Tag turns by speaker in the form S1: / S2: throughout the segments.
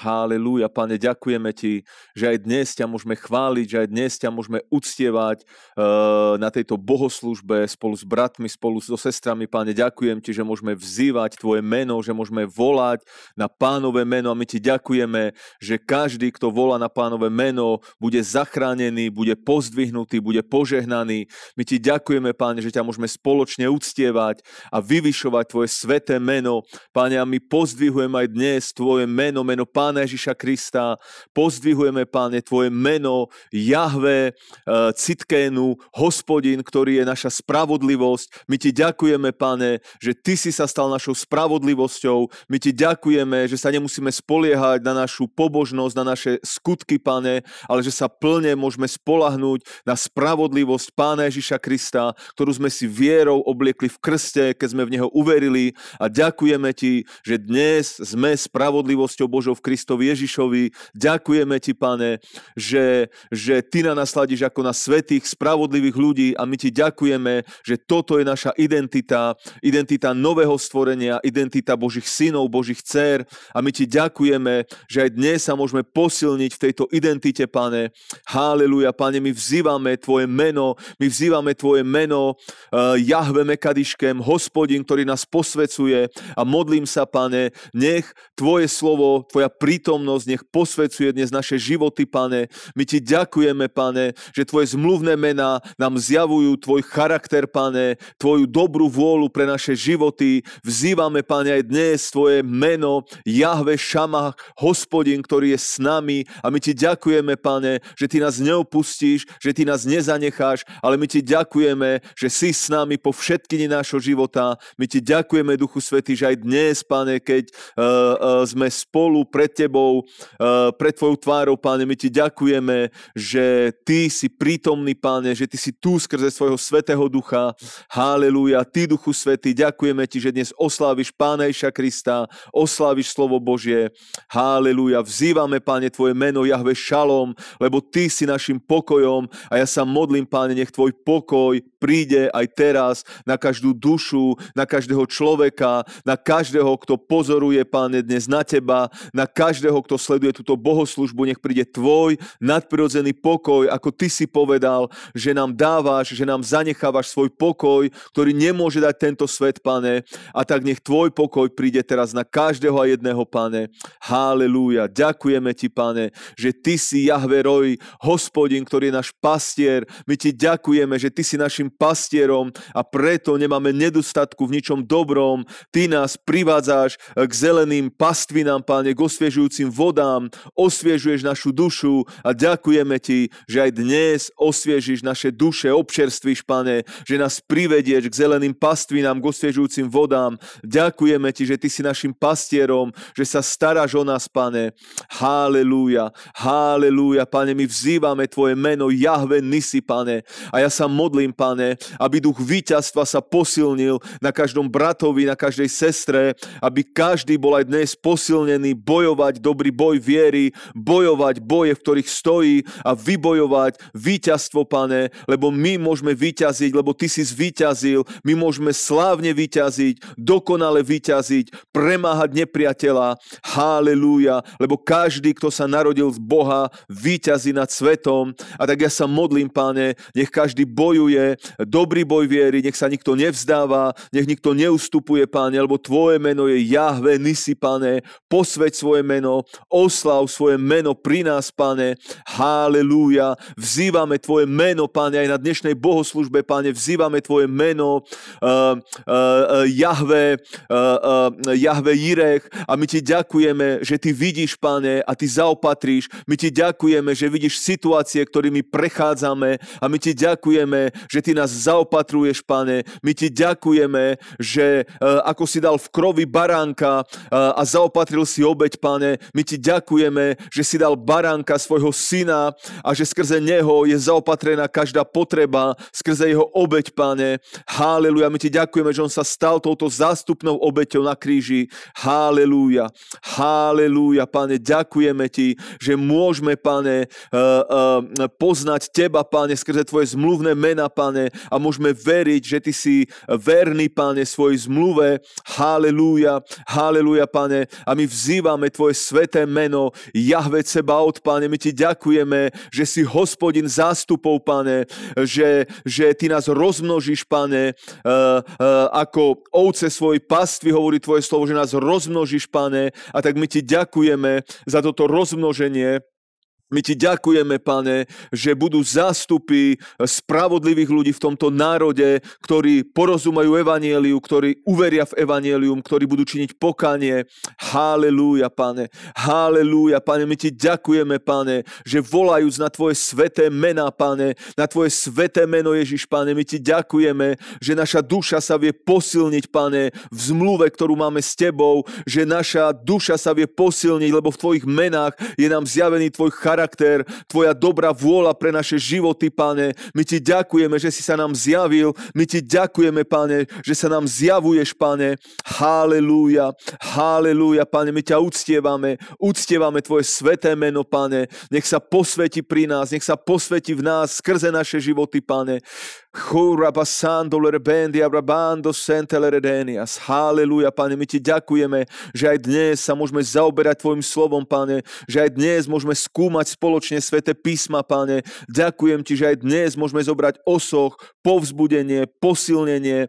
S1: Halelúja, pane, ďakujeme ti, že aj dnes ťa môžeme chváliť, že aj dnes ťa môžeme uctievať eh, na tejto bohoslužbe spolu s bratmi, spolu so sestrami. Pane, ďakujem ti, že môžeme vzývať tvoje meno, že môžeme volať na pánové meno a my ti ďakujeme, že každý, kto volá na pánové meno, bude zachránený, bude pozdvihnutý, bude požehnaný. My ti ďakujeme, pane, že ťa môžeme spoločne uctievať a vyvyšovať tvoje sveté meno. Pane, a my pozdvihujeme aj dnes tvoje meno, meno Pán. Pána Ježiša Krista, pozdvihujeme, Páne, Tvoje meno, Jahve, eh, Citkénu, Hospodin, ktorý je naša spravodlivosť. My Ti ďakujeme, Páne, že Ty si sa stal našou spravodlivosťou. My Ti ďakujeme, že sa nemusíme spoliehať na našu pobožnosť, na naše skutky, Pane, ale že sa plne môžeme spolahnúť na spravodlivosť Pána Ježiša Krista, ktorú sme si vierou obliekli v krste, keď sme v Neho uverili a ďakujeme Ti, že dnes sme spravodlivosťou Božou v Kriste Kristovi Ježišovi. Ďakujeme ti, pane, že, že ty na nás hľadíš ako na svetých, spravodlivých ľudí a my ti ďakujeme, že toto je naša identita, identita nového stvorenia, identita Božích synov, Božích dcer a my ti ďakujeme, že aj dnes sa môžeme posilniť v tejto identite, pane. Haleluja, pane, my vzývame tvoje meno, my vzývame tvoje meno uh, Jahve Mekadiškem, hospodin, ktorý nás posvecuje a modlím sa, pane, nech tvoje slovo, tvoja prí prítomnosť, nech posvecuje dnes naše životy, pane. My ti ďakujeme, pane, že tvoje zmluvné mená nám zjavujú tvoj charakter, pane, tvoju dobrú vôľu pre naše životy. Vzývame, pane, aj dnes tvoje meno Jahve Šamach, hospodin, ktorý je s nami a my ti ďakujeme, pane, že ty nás neopustíš, že ty nás nezanecháš, ale my ti ďakujeme, že si s nami po všetky nášho života. My ti ďakujeme, Duchu Svety, že aj dnes, pane, keď uh, uh, sme spolu pred pred tebou, eh, pred tvojou tvárou, páne. My ti ďakujeme, že ty si prítomný, páne, že ty si tu skrze svojho svetého ducha. Haleluja. Ty, duchu svetý, ďakujeme ti, že dnes osláviš pána Iša Krista, osláviš slovo Božie. Haleluja. Vzývame, páne, tvoje meno, Jahve Šalom, lebo ty si našim pokojom a ja sa modlím, páne, nech tvoj pokoj príde aj teraz na každú dušu, na každého človeka, na každého, kto pozoruje, páne, dnes na teba, na každého, kto sleduje túto bohoslužbu, nech príde tvoj nadprirodzený pokoj, ako ty si povedal, že nám dávaš, že nám zanechávaš svoj pokoj, ktorý nemôže dať tento svet, pane. A tak nech tvoj pokoj príde teraz na každého a jedného, pane. Halelúja. Ďakujeme ti, pane, že ty si Jahve Roj, hospodin, ktorý je náš pastier. My ti ďakujeme, že ty si našim pastierom a preto nemáme nedostatku v ničom dobrom. Ty nás privádzaš k zeleným pastvinám, pane, k osviežujúcim vodám, osviežuješ našu dušu a ďakujeme ti, že aj dnes osviežiš naše duše, občerstvíš, pane, že nás privedieš k zeleným pastvinám, k osviežujúcim vodám. Ďakujeme ti, že ty si našim pastierom, že sa staráš o nás, pane. Halelúja, halelúja, pane, my vzývame tvoje meno Jahve Nisi, pane. A ja sa modlím, pane, aby duch víťazstva sa posilnil na každom bratovi, na každej sestre, aby každý bol aj dnes posilnený, bojoval bojovať dobrý boj viery, bojovať boje, v ktorých stojí a vybojovať víťazstvo, pane, lebo my môžeme vyťaziť, lebo ty si zvíťazil, my môžeme slávne vyťaziť, dokonale vyťaziť, premáhať nepriateľa. Haleluja, lebo každý, kto sa narodil z Boha, vyťazí nad svetom. A tak ja sa modlím, pane, nech každý bojuje, dobrý boj viery, nech sa nikto nevzdáva, nech nikto neustupuje, pane, lebo tvoje meno je Jahve, Nisi, pane, posveď svoje meno, oslav svoje meno pri nás, pane. Halelúja. Vzývame tvoje meno, pane, aj na dnešnej bohoslužbe, pane. Vzývame tvoje meno, uh, uh, uh, Jahve, Jahve Jirech. A my ti ďakujeme, že ty vidíš, pane, a ty zaopatríš. My ti ďakujeme, že vidíš situácie, ktorými prechádzame. A my ti ďakujeme, že ty nás zaopatruješ, pane. My ti ďakujeme, že ako si dal v krovi baránka a zaopatril si obeď, pane, Pane, my Ti ďakujeme, že si dal baránka svojho syna a že skrze neho je zaopatrená každá potreba, skrze jeho obeď, Pane. Haleluja, my Ti ďakujeme, že on sa stal touto zástupnou obeťou na kríži. Haleluja, haleluja, Pane, ďakujeme Ti, že môžeme, Pane, eh, eh, poznať Teba, Pane, skrze Tvoje zmluvné mena, Pane, a môžeme veriť, že Ty si verný, Pane, svojej zmluve. Haleluja, haleluja, Pane, a my vzývame Tvoje Tvoje sveté meno, Jahve Cebaot, Pane, my Ti ďakujeme, že si hospodin zástupov, Pane, že, že Ty nás rozmnožíš, Pane, eh, eh, ako ovce svojej pastvy, hovorí Tvoje slovo, že nás rozmnožíš, Pane, a tak my Ti ďakujeme za toto rozmnoženie, my ti ďakujeme, pane, že budú zástupy eh, spravodlivých ľudí v tomto národe, ktorí porozumajú evanieliu, ktorí uveria v evanielium, ktorí budú činiť pokanie. Halelúja, pane. Halelúja, pane. My ti ďakujeme, pane, že volajúc na tvoje sveté mená, pane, na tvoje sveté meno Ježiš, pane, my ti ďakujeme, že naša duša sa vie posilniť, pane, v zmluve, ktorú máme s tebou, že naša duša sa vie posilniť, lebo v tvojich menách je nám zjavený tvoj charakter charakter, tvoja dobrá vôľa pre naše životy, pane. My ti ďakujeme, že si sa nám zjavil. My ti ďakujeme, pane, že sa nám zjavuješ, pane. Halelúja, halelúja, pane. My ťa uctievame, uctievame tvoje sveté meno, pane. Nech sa posveti pri nás, nech sa posveti v nás skrze naše životy, pane. Churabasando lerbendi abrabando sentelerenias. Haleluja, Pane, my Ti ďakujeme, že aj dnes sa môžeme zaoberať Tvojim slovom, Pane, že aj dnes môžeme skúmať spoločne sväté písma, pane. Ďakujem ti, že aj dnes môžeme zobrať osoch, povzbudenie, posilnenie.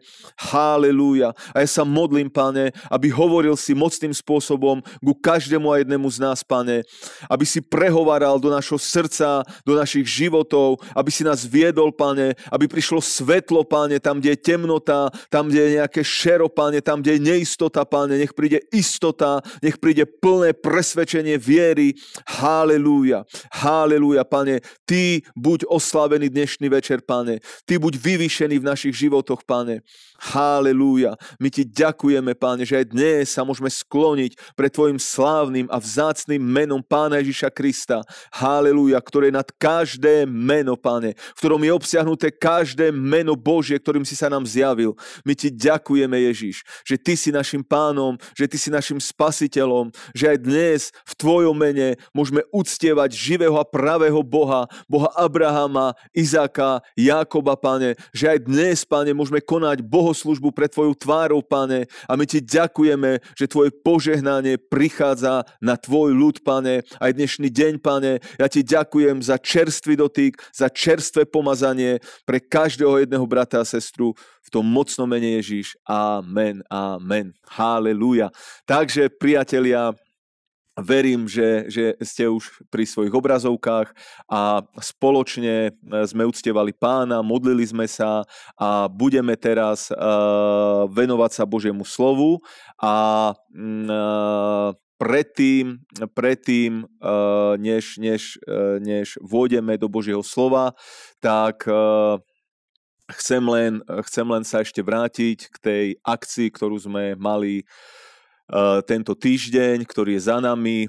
S1: Halelúja. A ja sa modlím, pane, aby hovoril si mocným spôsobom ku každému a jednému z nás, pane. Aby si prehovaral do našho srdca, do našich životov, aby si nás viedol, pane, aby prišlo svetlo, pane, tam, kde je temnota, tam, kde je nejaké šero, pane, tam, kde je neistota, pane, nech príde istota, nech príde plné presvedčenie viery. Halelúja. Haleluja, pane. Ty buď oslavený dnešný večer, pane. Ty buď vyvýšený v našich životoch, pane. Haleluja. My ti ďakujeme, pane, že aj dnes sa môžeme skloniť pred tvojim slávnym a vzácným menom pána Ježiša Krista. Haleluja, ktoré je nad každé meno, pane, v ktorom je obsiahnuté každé meno Božie, ktorým si sa nám zjavil. My ti ďakujeme, Ježiš, že ty si našim pánom, že ty si našim spasiteľom, že aj dnes v tvojom mene môžeme uctievať poznať živého a pravého Boha, Boha Abrahama, Izáka, Jákoba, pane, že aj dnes, pane, môžeme konať bohoslužbu pred tvojou tvárou, pane, a my ti ďakujeme, že tvoje požehnanie prichádza na tvoj ľud, pane, aj dnešný deň, pane, ja ti ďakujem za čerstvý dotyk, za čerstvé pomazanie pre každého jedného brata a sestru v tom mocnom mene Ježíš. Amen, amen. Haleluja. Takže, priatelia, Verím, že, že ste už pri svojich obrazovkách a spoločne e, sme uctievali pána, modlili sme sa a budeme teraz uh, venovať sa Božiemu slovu a uh, predtým, predtým uh, než, než, uh, než vôjdeme do Božieho slova, tak uh, chcem, len, chcem len sa ešte vrátiť k tej akcii, ktorú sme mali uh, Eh, tento týždeň, ktorý je za nami, eh,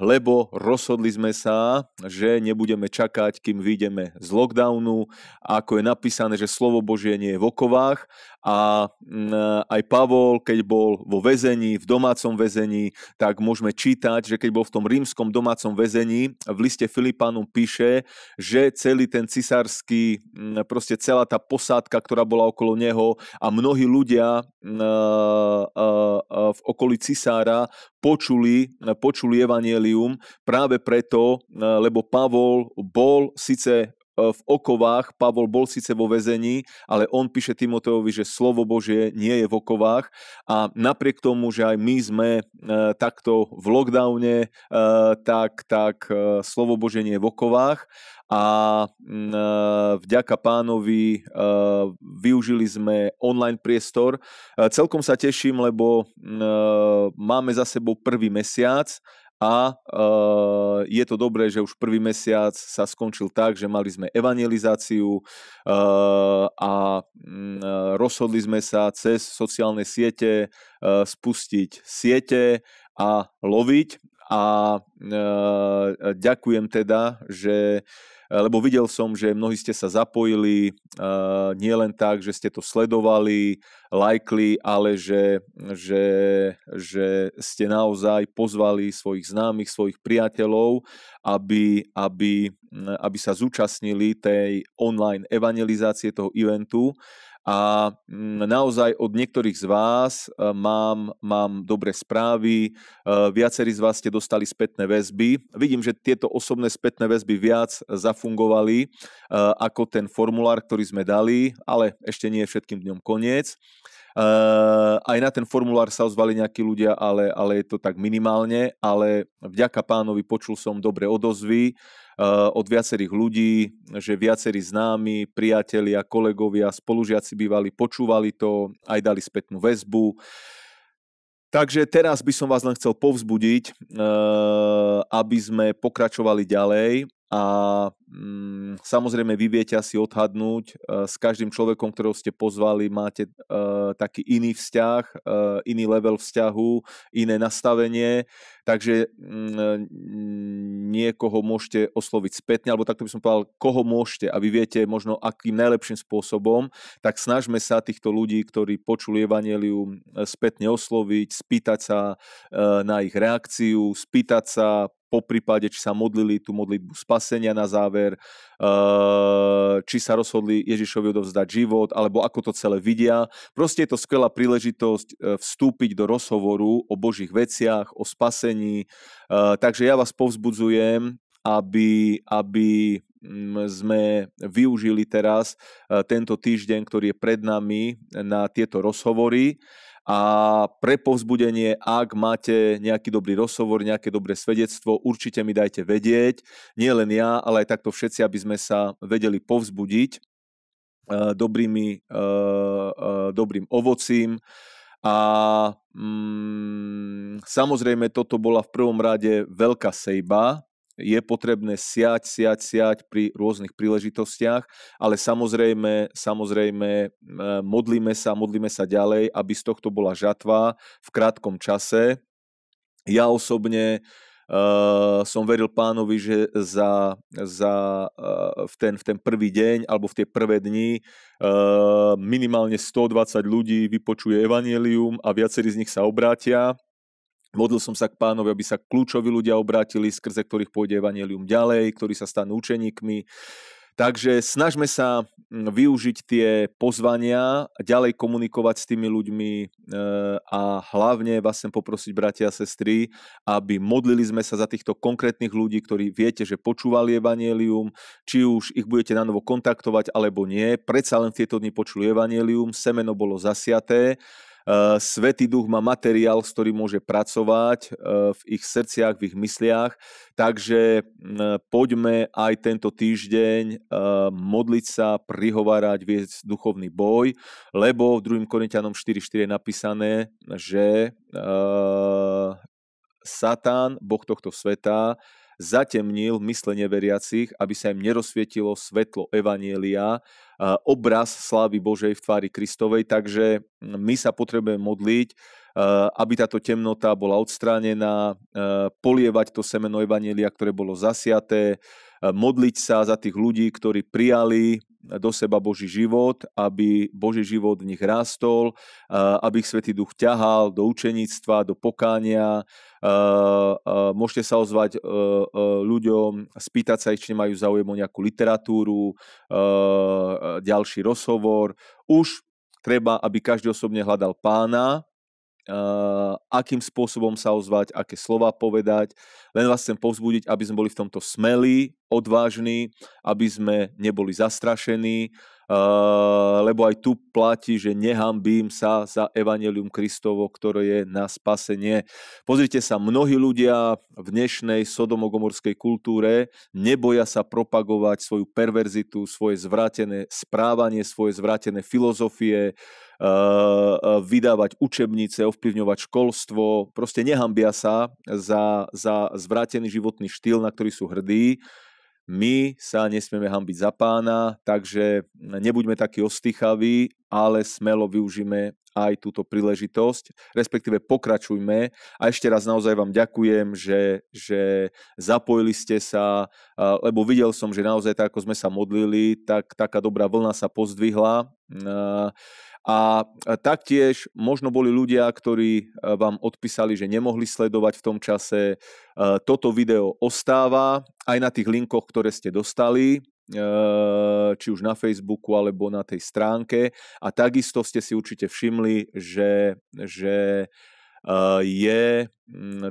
S1: lebo rozhodli sme sa, že nebudeme čakať, kým vyjdeme z lockdownu, ako je napísané, že slovo Božie nie je v okovách a mm, eh, aj Pavol, keď bol vo väzení, v domácom väzení, tak môžeme čítať, že keď bol v tom rímskom domácom väzení, v liste Filipánu píše, že celý ten cisársky, mm, proste celá tá posádka, ktorá bola okolo neho a mnohí ľudia uh, uh, v okolí cisára počuli, počuli evanielium práve preto, lebo Pavol bol síce E, v okovách. Pavol bol síce vo väzení, ale on píše Timoteovi, že slovo Božie nie je v okovách a napriek tomu, že aj my sme e, takto v lockdowne, e, tak, tak slovo Božie nie je v okovách a vďaka pánovi využili sme online priestor. Celkom sa teším, lebo máme za sebou prvý mesiac a e, je to dobré, že už prvý mesiac sa skončil tak, že mali sme evangelizáciu e, a mm, e, rozhodli sme sa cez sociálne siete e, spustiť siete a loviť a e, ďakujem teda, že Eh, lebo videl som, že mnohí ste sa zapojili eh, nie len tak, že ste to sledovali, lajkli, ale že, že, že ste naozaj pozvali svojich známych, svojich priateľov, aby, aby, mm, aby sa zúčastnili tej online evangelizácie toho eventu. A mm, naozaj od niektorých z vás e, mám, mám dobré správy, e, viacerí z vás ste dostali spätné väzby. Vidím, že tieto osobné spätné väzby viac zafungovali e, ako ten formulár, ktorý sme dali, ale ešte nie je všetkým dňom koniec. Eh, aj na ten formulár sa ozvali nejakí ľudia, ale, ale je to tak minimálne, ale vďaka pánovi počul som dobre odozvy eh, od viacerých ľudí, že viacerí známi, priatelia, kolegovia, spolužiaci bývali, počúvali to, aj dali spätnú väzbu. Takže teraz by som vás len chcel povzbudiť, eh, aby sme pokračovali ďalej a mm, samozrejme vy viete asi odhadnúť, e, s každým človekom, ktorého ste pozvali, máte e, taký iný vzťah, e, iný level vzťahu, iné nastavenie, takže mm, e, niekoho môžete osloviť spätne, alebo takto by som povedal, koho môžete a vy viete možno akým najlepším spôsobom, tak snažme sa týchto ľudí, ktorí počuli Evangeliu, e, spätne osloviť, spýtať sa e, na ich reakciu, spýtať sa, po prípade, či sa modlili tú modlitbu spasenia na záver, eh, či sa rozhodli Ježišovi odovzdať život, alebo ako to celé vidia. Proste je to skvelá príležitosť eh, vstúpiť do rozhovoru o Božích veciach, o spasení. Eh, takže ja vás povzbudzujem, aby, aby mm, sme využili teraz tento týždeň, ktorý je pred nami na tieto rozhovory a pre povzbudenie, ak máte nejaký dobrý rozhovor, nejaké dobré svedectvo, určite mi dajte vedieť. Nie len ja, ale aj takto všetci, aby sme sa vedeli povzbudiť e, dobrými, e, e, dobrým ovocím. A mm, samozrejme, toto bola v prvom rade veľká sejba, je potrebné siať, siať, siať pri rôznych príležitostiach, ale samozrejme, samozrejme modlíme sa, modlíme sa ďalej, aby z tohto bola žatva v krátkom čase. Ja osobne Uh, som veril pánovi, že za, za, uh, v, ten, v ten prvý deň alebo v tie prvé dni uh, minimálne 120 ľudí vypočuje evanielium a viacerí z nich sa obrátia. Modlil som sa k pánovi, aby sa kľúčoví ľudia obrátili, skrze ktorých pôjde evanelium ďalej, ktorí sa stanú učeníkmi. Takže snažme sa využiť tie pozvania, ďalej komunikovať s tými ľuďmi e, a hlavne vás sem poprosiť, bratia a sestry, aby modlili sme sa za týchto konkrétnych ľudí, ktorí viete, že počúvali Evangelium, či už ich budete na novo kontaktovať alebo nie. Predsa len v tieto dni počuli Evangelium, semeno bolo zasiaté Eh, Svetý duch má materiál, s ktorým môže pracovať eh, v ich srdciach, v ich mysliach. Takže mm, eh, poďme aj tento týždeň modliť sa, prihovárať, viesť duchovný boj, lebo v 2. Korintianom 4.4 je napísané, že Satan, boh tohto sveta, zatemnil mysle neveriacich, aby sa im nerozsvietilo svetlo Evanielia, obraz slávy Božej v tvári Kristovej, takže my sa potrebujeme modliť, aby táto temnota bola odstránená, polievať to semeno Evanielia, ktoré bolo zasiaté, modliť sa za tých ľudí, ktorí prijali do seba Boží život, aby Boží život v nich rástol, aby ich Svetý Duch ťahal do učeníctva, do pokánia. Môžete sa ozvať e, e, ľuďom, spýtať sa ich, či majú záujem o nejakú literatúru, e, ďalší rozhovor. Už treba, aby každý osobne hľadal pána, Uh, akým spôsobom sa ozvať, aké slova povedať. Len vás chcem povzbudiť, aby sme boli v tomto smelí, odvážni, aby sme neboli zastrašení, uh, lebo aj tu platí, že nehambím sa za Evangelium Kristovo, ktoré je na spasenie. Pozrite sa, mnohí ľudia v dnešnej sodomogomorskej kultúre neboja sa propagovať svoju perverzitu, svoje zvratené správanie, svoje zvratené filozofie, Eh, vydávať učebnice, ovplyvňovať školstvo, proste nehambia sa za, za zvrátený životný štýl, na ktorý sú hrdí. My sa nesmieme hambiť za pána, takže nebuďme takí ostýchaví, ale smelo využíme aj túto príležitosť, respektíve pokračujme. A ešte raz naozaj vám ďakujem, že, že zapojili ste sa, eh, lebo videl som, že naozaj tak, ako sme sa modlili, tak taká dobrá vlna sa pozdvihla eh, a e, taktiež možno boli ľudia, ktorí e, vám odpísali, že nemohli sledovať v tom čase. E, toto video ostáva aj na tých linkoch, ktoré ste dostali či už na Facebooku alebo na tej stránke. A takisto ste si určite všimli, že, že je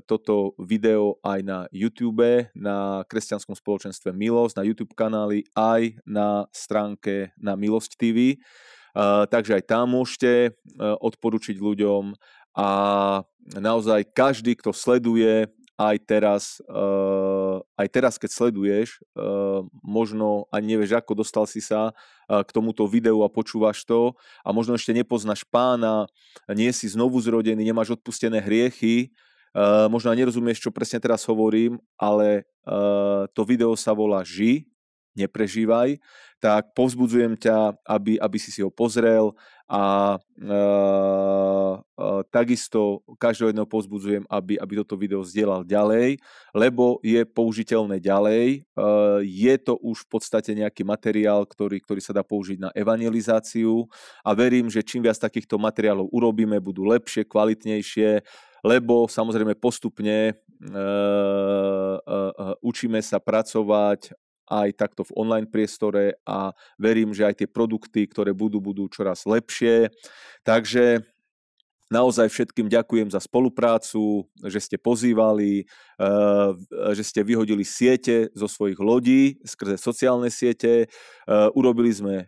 S1: toto video aj na YouTube, na kresťanskom spoločenstve Milosť, na YouTube kanáli, aj na stránke na Milosť TV. Eh, takže aj tam môžete eh, odporučiť ľuďom a naozaj každý, kto sleduje aj teraz, eh, aj teraz, keď sleduješ, možno ani nevieš, ako dostal si sa k tomuto videu a počúvaš to a možno ešte nepoznáš pána, nie si znovu zrodený, nemáš odpustené hriechy, možno aj nerozumieš, čo presne teraz hovorím, ale to video sa volá Ži neprežívaj, tak povzbudzujem ťa, aby, aby si si ho pozrel a e, e, takisto každého jedného povzbudzujem, aby, aby toto video zdieľal ďalej, lebo je použiteľné ďalej. E, je to už v podstate nejaký materiál, ktorý, ktorý sa dá použiť na evangelizáciu a verím, že čím viac takýchto materiálov urobíme, budú lepšie, kvalitnejšie, lebo samozrejme postupne e, e, e, učíme sa pracovať aj takto v online priestore a verím, že aj tie produkty, ktoré budú, budú čoraz lepšie. Takže Naozaj všetkým ďakujem za spoluprácu, že ste pozývali, eh, že ste vyhodili siete zo svojich lodí skrze sociálne siete. Eh, urobili sme eh,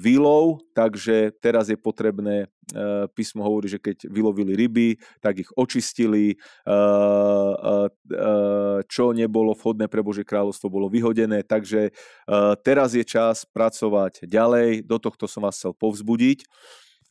S1: výlov, takže teraz je potrebné, písmo hovorí, že keď vylovili ryby, tak ich očistili. Čo nebolo vhodné pre Božie kráľovstvo, bolo vyhodené. Takže teraz je čas pracovať ďalej. Do tohto som vás chcel povzbudiť.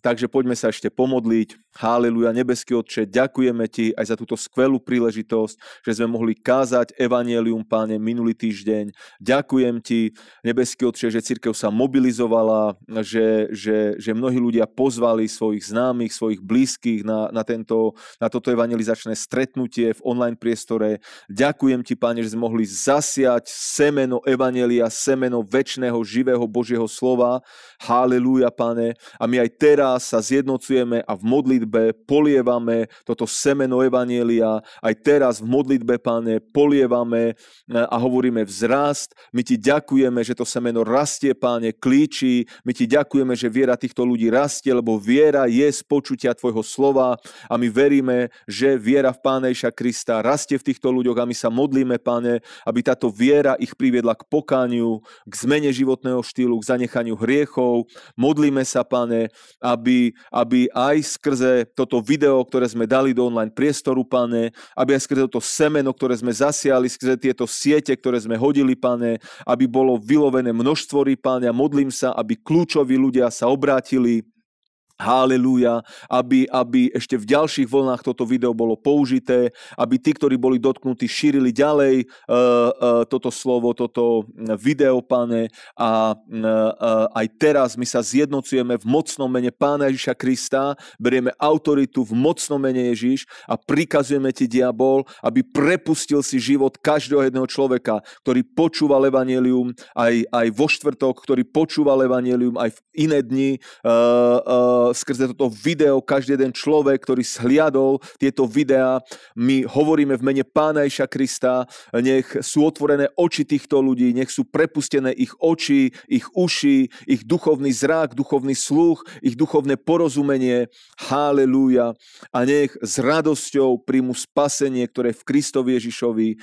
S1: Takže poďme sa ešte pomodliť. Haleluja, nebeský Otče, ďakujeme Ti aj za túto skvelú príležitosť, že sme mohli kázať Evangelium, Páne, minulý týždeň. Ďakujem Ti, nebeský Otče, že církev sa mobilizovala, že, že, že mnohí ľudia pozvali svojich známych, svojich blízkych na, na, tento, na toto evangelizačné stretnutie v online priestore. Ďakujem Ti, Páne, že sme mohli zasiať semeno Evangelia, semeno väčšného živého Božieho slova. Haleluja, Páne. A my aj teraz sa zjednocujeme a v modlitbe polievame toto semeno Evanielia. Aj teraz v modlitbe, Pane, polievame e, a hovoríme vzrast. My Ti ďakujeme, že to semeno rastie, Pane, klíči. My Ti ďakujeme, že viera týchto ľudí rastie, lebo viera je z počutia Tvojho slova a my veríme, že viera v pánejša Krista rastie v týchto ľuďoch a my sa modlíme, Pane, aby táto viera ich priviedla k pokániu, k zmene životného štýlu, k zanechaniu hriechov. Modlíme sa, Pane, aby aby, aby aj skrze toto video, ktoré sme dali do online priestoru, pane, aby aj skrze toto semeno, ktoré sme zasiali, skrze tieto siete, ktoré sme hodili, pane, aby bolo vylovené množstvo rýb, pane, a modlím sa, aby kľúčoví ľudia sa obrátili, Halelúja, aby, aby ešte v ďalších voľnách toto video bolo použité, aby tí, ktorí boli dotknutí, šírili ďalej e, e, toto slovo, toto video, pane. A e, e, aj teraz my sa zjednocujeme v mocnom mene Pána Ježiša Krista, berieme autoritu v mocnom mene Ježiš a prikazujeme ti diabol, aby prepustil si život každého jedného človeka, ktorý počúva Evangelium aj, aj vo štvrtok, ktorý počúva Evangelium aj v iné dni. E, e, skrze toto video každý jeden človek, ktorý shliadol tieto videá. My hovoríme v mene Pána Iša Krista, nech sú otvorené oči týchto ľudí, nech sú prepustené ich oči, ich uši, ich duchovný zrak, duchovný sluch, ich duchovné porozumenie. Haleluja. A nech s radosťou príjmu spasenie, ktoré je v Kristovi Ježišovi. E,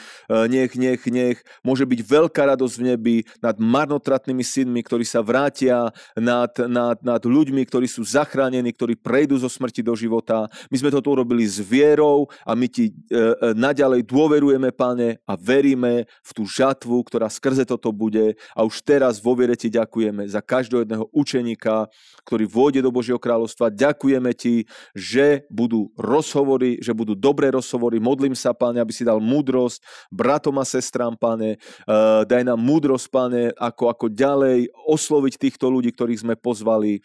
S1: nech, nech, nech. Môže byť veľká radosť v nebi nad marnotratnými synmi, ktorí sa vrátia nad, nad, nad ľuďmi, ktorí sú zachránení zachránení, ktorí prejdú zo smrti do života. My sme toto urobili s vierou a my ti e, e, naďalej dôverujeme, pane, a veríme v tú žatvu, ktorá skrze toto bude. A už teraz vo viere ti ďakujeme za každého jedného učeníka, ktorý vôjde do Božieho kráľovstva. Ďakujeme ti, že budú rozhovory, že budú dobré rozhovory. Modlím sa, pane, aby si dal múdrosť bratom a sestrám, pane. E, daj nám múdrosť, pane, ako, ako ďalej osloviť týchto ľudí, ktorých sme pozvali.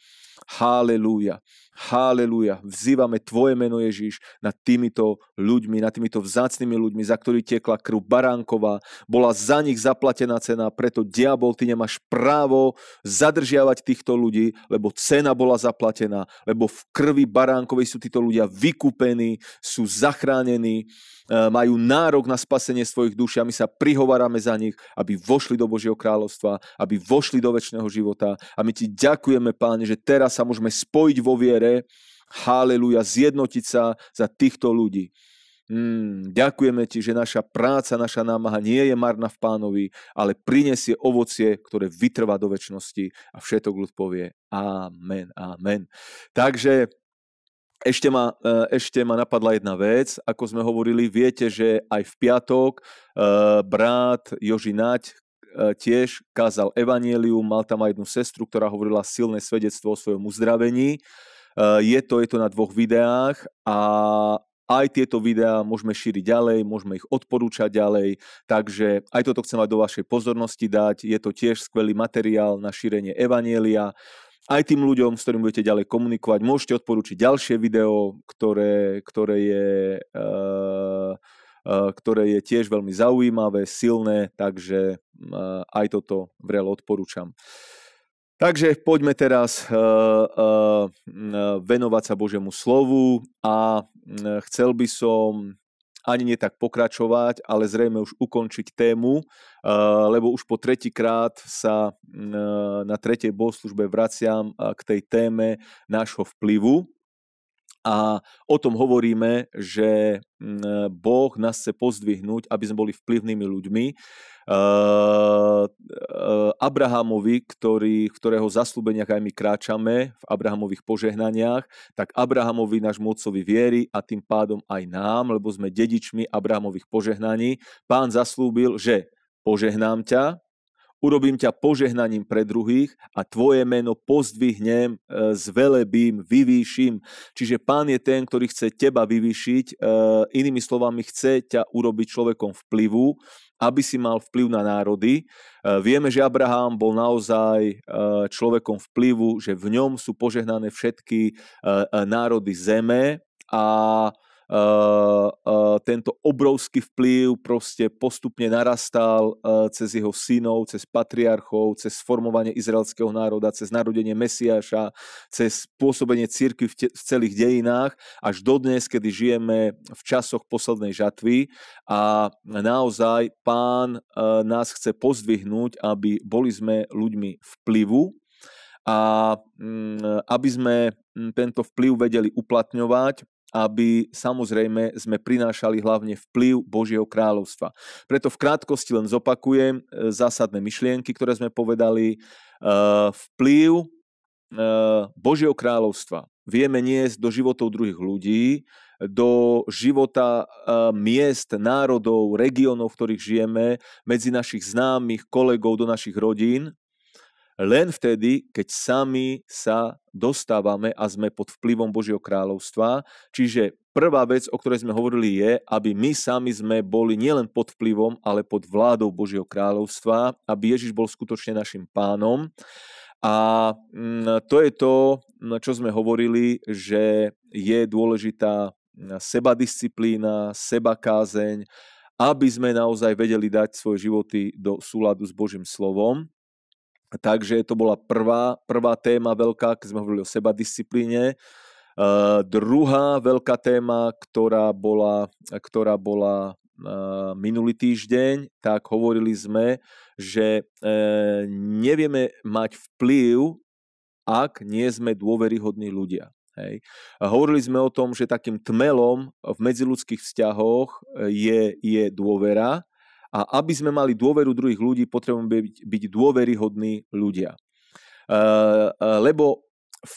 S1: Halelúja. Halelúja. Vzývame Tvoje meno Ježiš nad týmito ľuďmi, nad týmito vzácnými ľuďmi, za ktorý tiekla krv Baránková. Bola za nich zaplatená cena, preto diabol, ty nemáš právo zadržiavať týchto ľudí, lebo cena bola zaplatená, lebo v krvi Baránkovej sú títo ľudia vykúpení, sú zachránení, e, majú nárok na spasenie svojich duši a my sa prihovárame za nich, aby vošli do Božieho kráľovstva, aby vošli do väčšného života. A my ti ďakujeme, páne, že teraz sa môžeme spojiť vo viere, haleluja, zjednotiť sa za týchto ľudí. Mm, ďakujeme ti, že naša práca, naša námaha nie je marná v pánovi, ale prinesie ovocie, ktoré vytrvá do väčšnosti a všetok ľud povie amen, amen. Takže ešte ma, e, ešte ma napadla jedna vec, ako sme hovorili, viete, že aj v piatok e, brat Joži Nať, E, tiež kázal evanieliu, mal tam aj jednu sestru, ktorá hovorila silné svedectvo o svojom uzdravení. E, je to, je to na dvoch videách a aj tieto videá môžeme šíriť ďalej, môžeme ich odporúčať ďalej, takže aj toto chcem aj do vašej pozornosti dať. Je to tiež skvelý materiál na šírenie Evanielia. Aj tým ľuďom, s ktorým budete ďalej komunikovať, môžete odporúčiť ďalšie video, ktoré, ktoré je... Uh, Eh, ktoré je tiež veľmi zaujímavé, silné, takže eh, aj toto vrelo odporúčam. Takže poďme teraz eh, venovať sa Božiemu slovu a chcel by som ani nie tak pokračovať, ale zrejme už ukončiť tému, lebo už po tretíkrát sa na tretej bohoslužbe vraciam k tej téme nášho vplyvu. A o tom hovoríme, že mm, Boh nás chce pozdvihnúť, aby sme boli vplyvnými ľuďmi. Ehm, e, Abrahamovi, ktorý, v ktorého zaslúbeniach aj my kráčame, v Abrahamových požehnaniach, tak Abrahamovi, náš mocovi viery a tým pádom aj nám, lebo sme dedičmi Abrahamových požehnaní. Pán zaslúbil, že požehnám ťa, urobím ťa požehnaním pre druhých a tvoje meno pozdvihnem, e, zvelebím, vyvýšim. Čiže pán je ten, ktorý chce teba vyvýšiť, e, inými slovami chce ťa urobiť človekom vplyvu, aby si mal vplyv na národy. E, vieme, že Abraham bol naozaj človekom vplyvu, že v ňom sú požehnané všetky národy zeme a tento obrovský vplyv proste postupne narastal cez jeho synov, cez patriarchov, cez formovanie izraelského národa, cez narodenie Mesiáša, cez pôsobenie církvy v, v celých dejinách, až dodnes, kedy žijeme v časoch poslednej žatvy a naozaj pán nás chce pozdvihnúť, aby boli sme ľuďmi vplyvu, a mm, aby sme mm, tento vplyv vedeli uplatňovať, aby samozrejme sme prinášali hlavne vplyv Božieho kráľovstva. Preto v krátkosti len zopakujem e, zásadné myšlienky, ktoré sme povedali. E, vplyv e, Božieho kráľovstva vieme niesť do životov druhých ľudí, do života miest, národov, regiónov, v ktorých žijeme, medzi našich známych, kolegov, do našich rodín len vtedy, keď sami sa dostávame a sme pod vplyvom Božieho kráľovstva. Čiže prvá vec, o ktorej sme hovorili, je, aby my sami sme boli nielen pod vplyvom, ale pod vládou Božieho kráľovstva, aby Ježiš bol skutočne našim pánom. A mm, to je to, čo sme hovorili, že je dôležitá mm, sebadisciplína, sebakázeň, aby sme naozaj vedeli dať svoje životy do súladu s Božím slovom. Takže to bola prvá, prvá téma veľká, keď sme hovorili o seba disciplíne. Uh, druhá veľká téma, ktorá bola, ktorá bola uh, minulý týždeň, tak hovorili sme, že uh, nevieme mať vplyv, ak nie sme dôveryhodní ľudia. Hej. A hovorili sme o tom, že takým tmelom v medziludských vzťahoch e, je, je dôvera, a aby sme mali dôveru druhých ľudí, potrebujeme byť, byť dôveryhodní ľudia. Ehm, ehm, lebo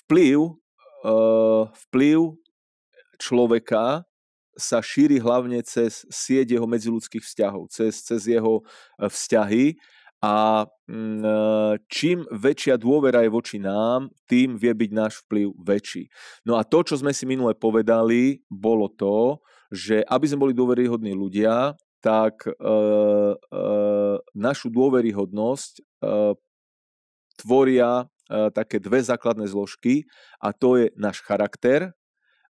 S1: vplyv, ehm, vplyv človeka sa šíri hlavne cez sieť jeho medziludských vzťahov, cez, cez jeho e, vzťahy a mm, e, čím väčšia dôvera je voči nám, tým vie byť náš vplyv väčší. No a to, čo sme si minule povedali, bolo to, že aby sme boli dôveryhodní ľudia, tak e, e, našu dôveryhodnosť e, tvoria e, také dve základné zložky a to je náš charakter,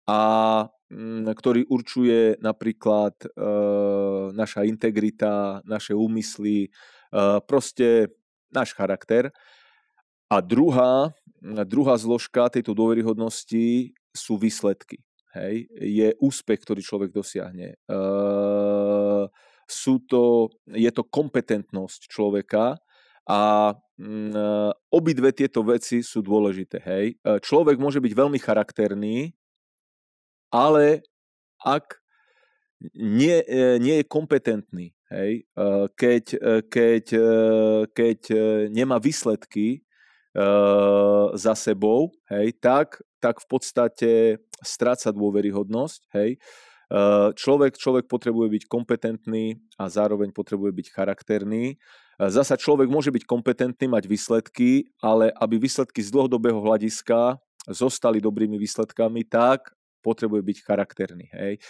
S1: a m, mm, ktorý určuje napríklad e, naša integrita, naše úmysly, e, proste náš charakter. A druhá, mm, druhá zložka tejto dôveryhodnosti sú výsledky hej, je úspech, ktorý človek dosiahne. Uh, sú to, je to kompetentnosť človeka a uh, obidve tieto veci sú dôležité. Hej. Uh, človek môže byť veľmi charakterný, ale ak nie, e, nie je kompetentný, hej, keď, keď, keď nemá výsledky, Eh, za sebou, hej, tak, tak v podstate stráca dôveryhodnosť, hej. Eh, človek, človek potrebuje byť kompetentný a zároveň potrebuje byť charakterný. Eh, zasa človek môže byť kompetentný, mať výsledky, ale aby výsledky z dlhodobého hľadiska zostali dobrými výsledkami, tak potrebuje byť charakterný. Hej.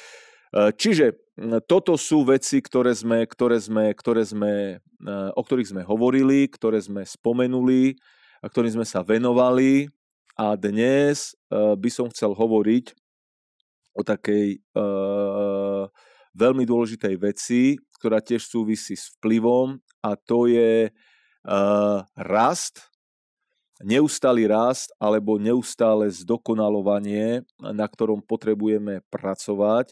S1: Čiže hm, toto sú veci, ktoré sme, ktoré sme, ktoré sme, o ktorých sme hovorili, ktoré sme spomenuli ktorým sme sa venovali a dnes e, by som chcel hovoriť o takej e, veľmi dôležitej veci, ktorá tiež súvisí s vplyvom a to je e, rast, neustály rast alebo neustále zdokonalovanie, na ktorom potrebujeme pracovať,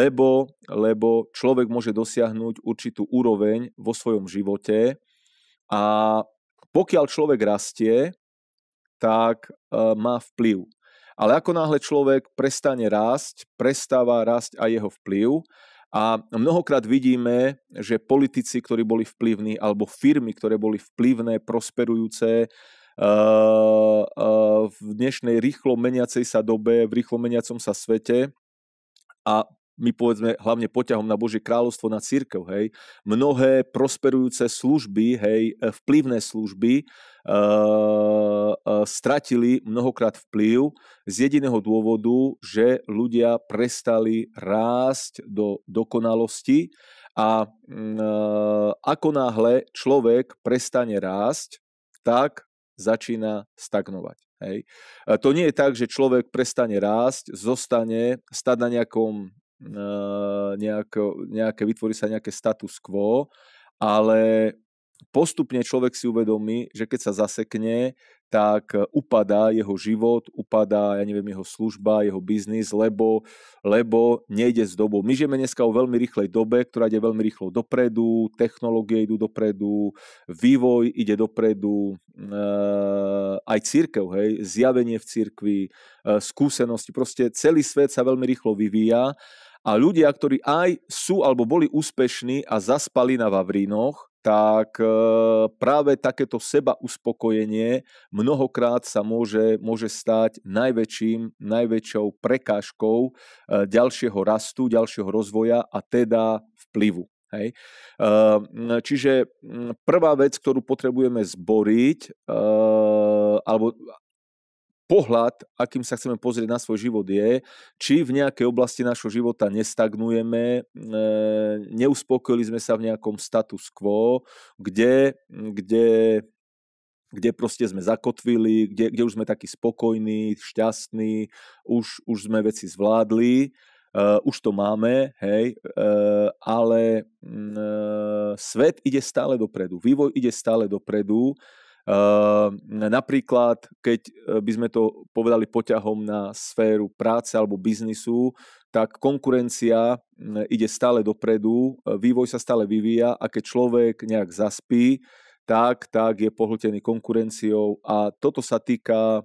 S1: lebo, lebo človek môže dosiahnuť určitú úroveň vo svojom živote a pokiaľ človek rastie, tak e, má vplyv. Ale ako náhle človek prestane rásť, prestáva rásť aj jeho vplyv. A mnohokrát vidíme, že politici, ktorí boli vplyvní, alebo firmy, ktoré boli vplyvné, prosperujúce, e, e, v dnešnej rýchlo meniacej sa dobe, v rýchlo meniacom sa svete a my povedzme hlavne poťahom na Božie kráľovstvo, na církev, hej. Mnohé prosperujúce služby, hej, e, vplyvné služby e, e, stratili mnohokrát vplyv z jediného dôvodu, že ľudia prestali rásť do dokonalosti a mm, e, ako náhle človek prestane rásť, tak začína stagnovať. Hej. E, to nie je tak, že človek prestane rásť, zostane stať na nejakom Eh, nejako, nejaké, vytvorí sa nejaké status quo, ale postupne človek si uvedomí, že keď sa zasekne, tak eh, upadá jeho život, upadá, ja neviem, jeho služba, jeho biznis, lebo, lebo nejde s dobou. My žijeme dneska o veľmi rýchlej dobe, ktorá ide veľmi rýchlo dopredu, technológie idú dopredu, vývoj ide dopredu, e, aj církev, hej, zjavenie v církvi, e, skúsenosti, proste celý svet sa veľmi rýchlo vyvíja a ľudia, ktorí aj sú alebo boli úspešní a zaspali na Vavrínoch, tak e, práve takéto seba uspokojenie mnohokrát sa môže, môže stať najväčším, najväčšou prekážkou e, ďalšieho rastu, ďalšieho rozvoja a teda vplyvu. Hej. E, čiže prvá vec, ktorú potrebujeme zboriť, alebo pohľad, akým sa chceme pozrieť na svoj život je, či v nejakej oblasti našho života nestagnujeme, e, neuspokojili sme sa v nejakom status quo, kde, kde kde proste sme zakotvili, kde, kde už sme takí spokojní, šťastní, už, už sme veci zvládli, uh, už to máme, hej, uh, ale uh, svet ide stále dopredu, vývoj ide stále dopredu Ehm, napríklad, keď e, by sme to povedali poťahom na sféru práce alebo biznisu, tak konkurencia ide stále dopredu, e, vývoj sa stále vyvíja a keď človek nejak zaspí, tak, tak je pohltený konkurenciou a toto sa týka e,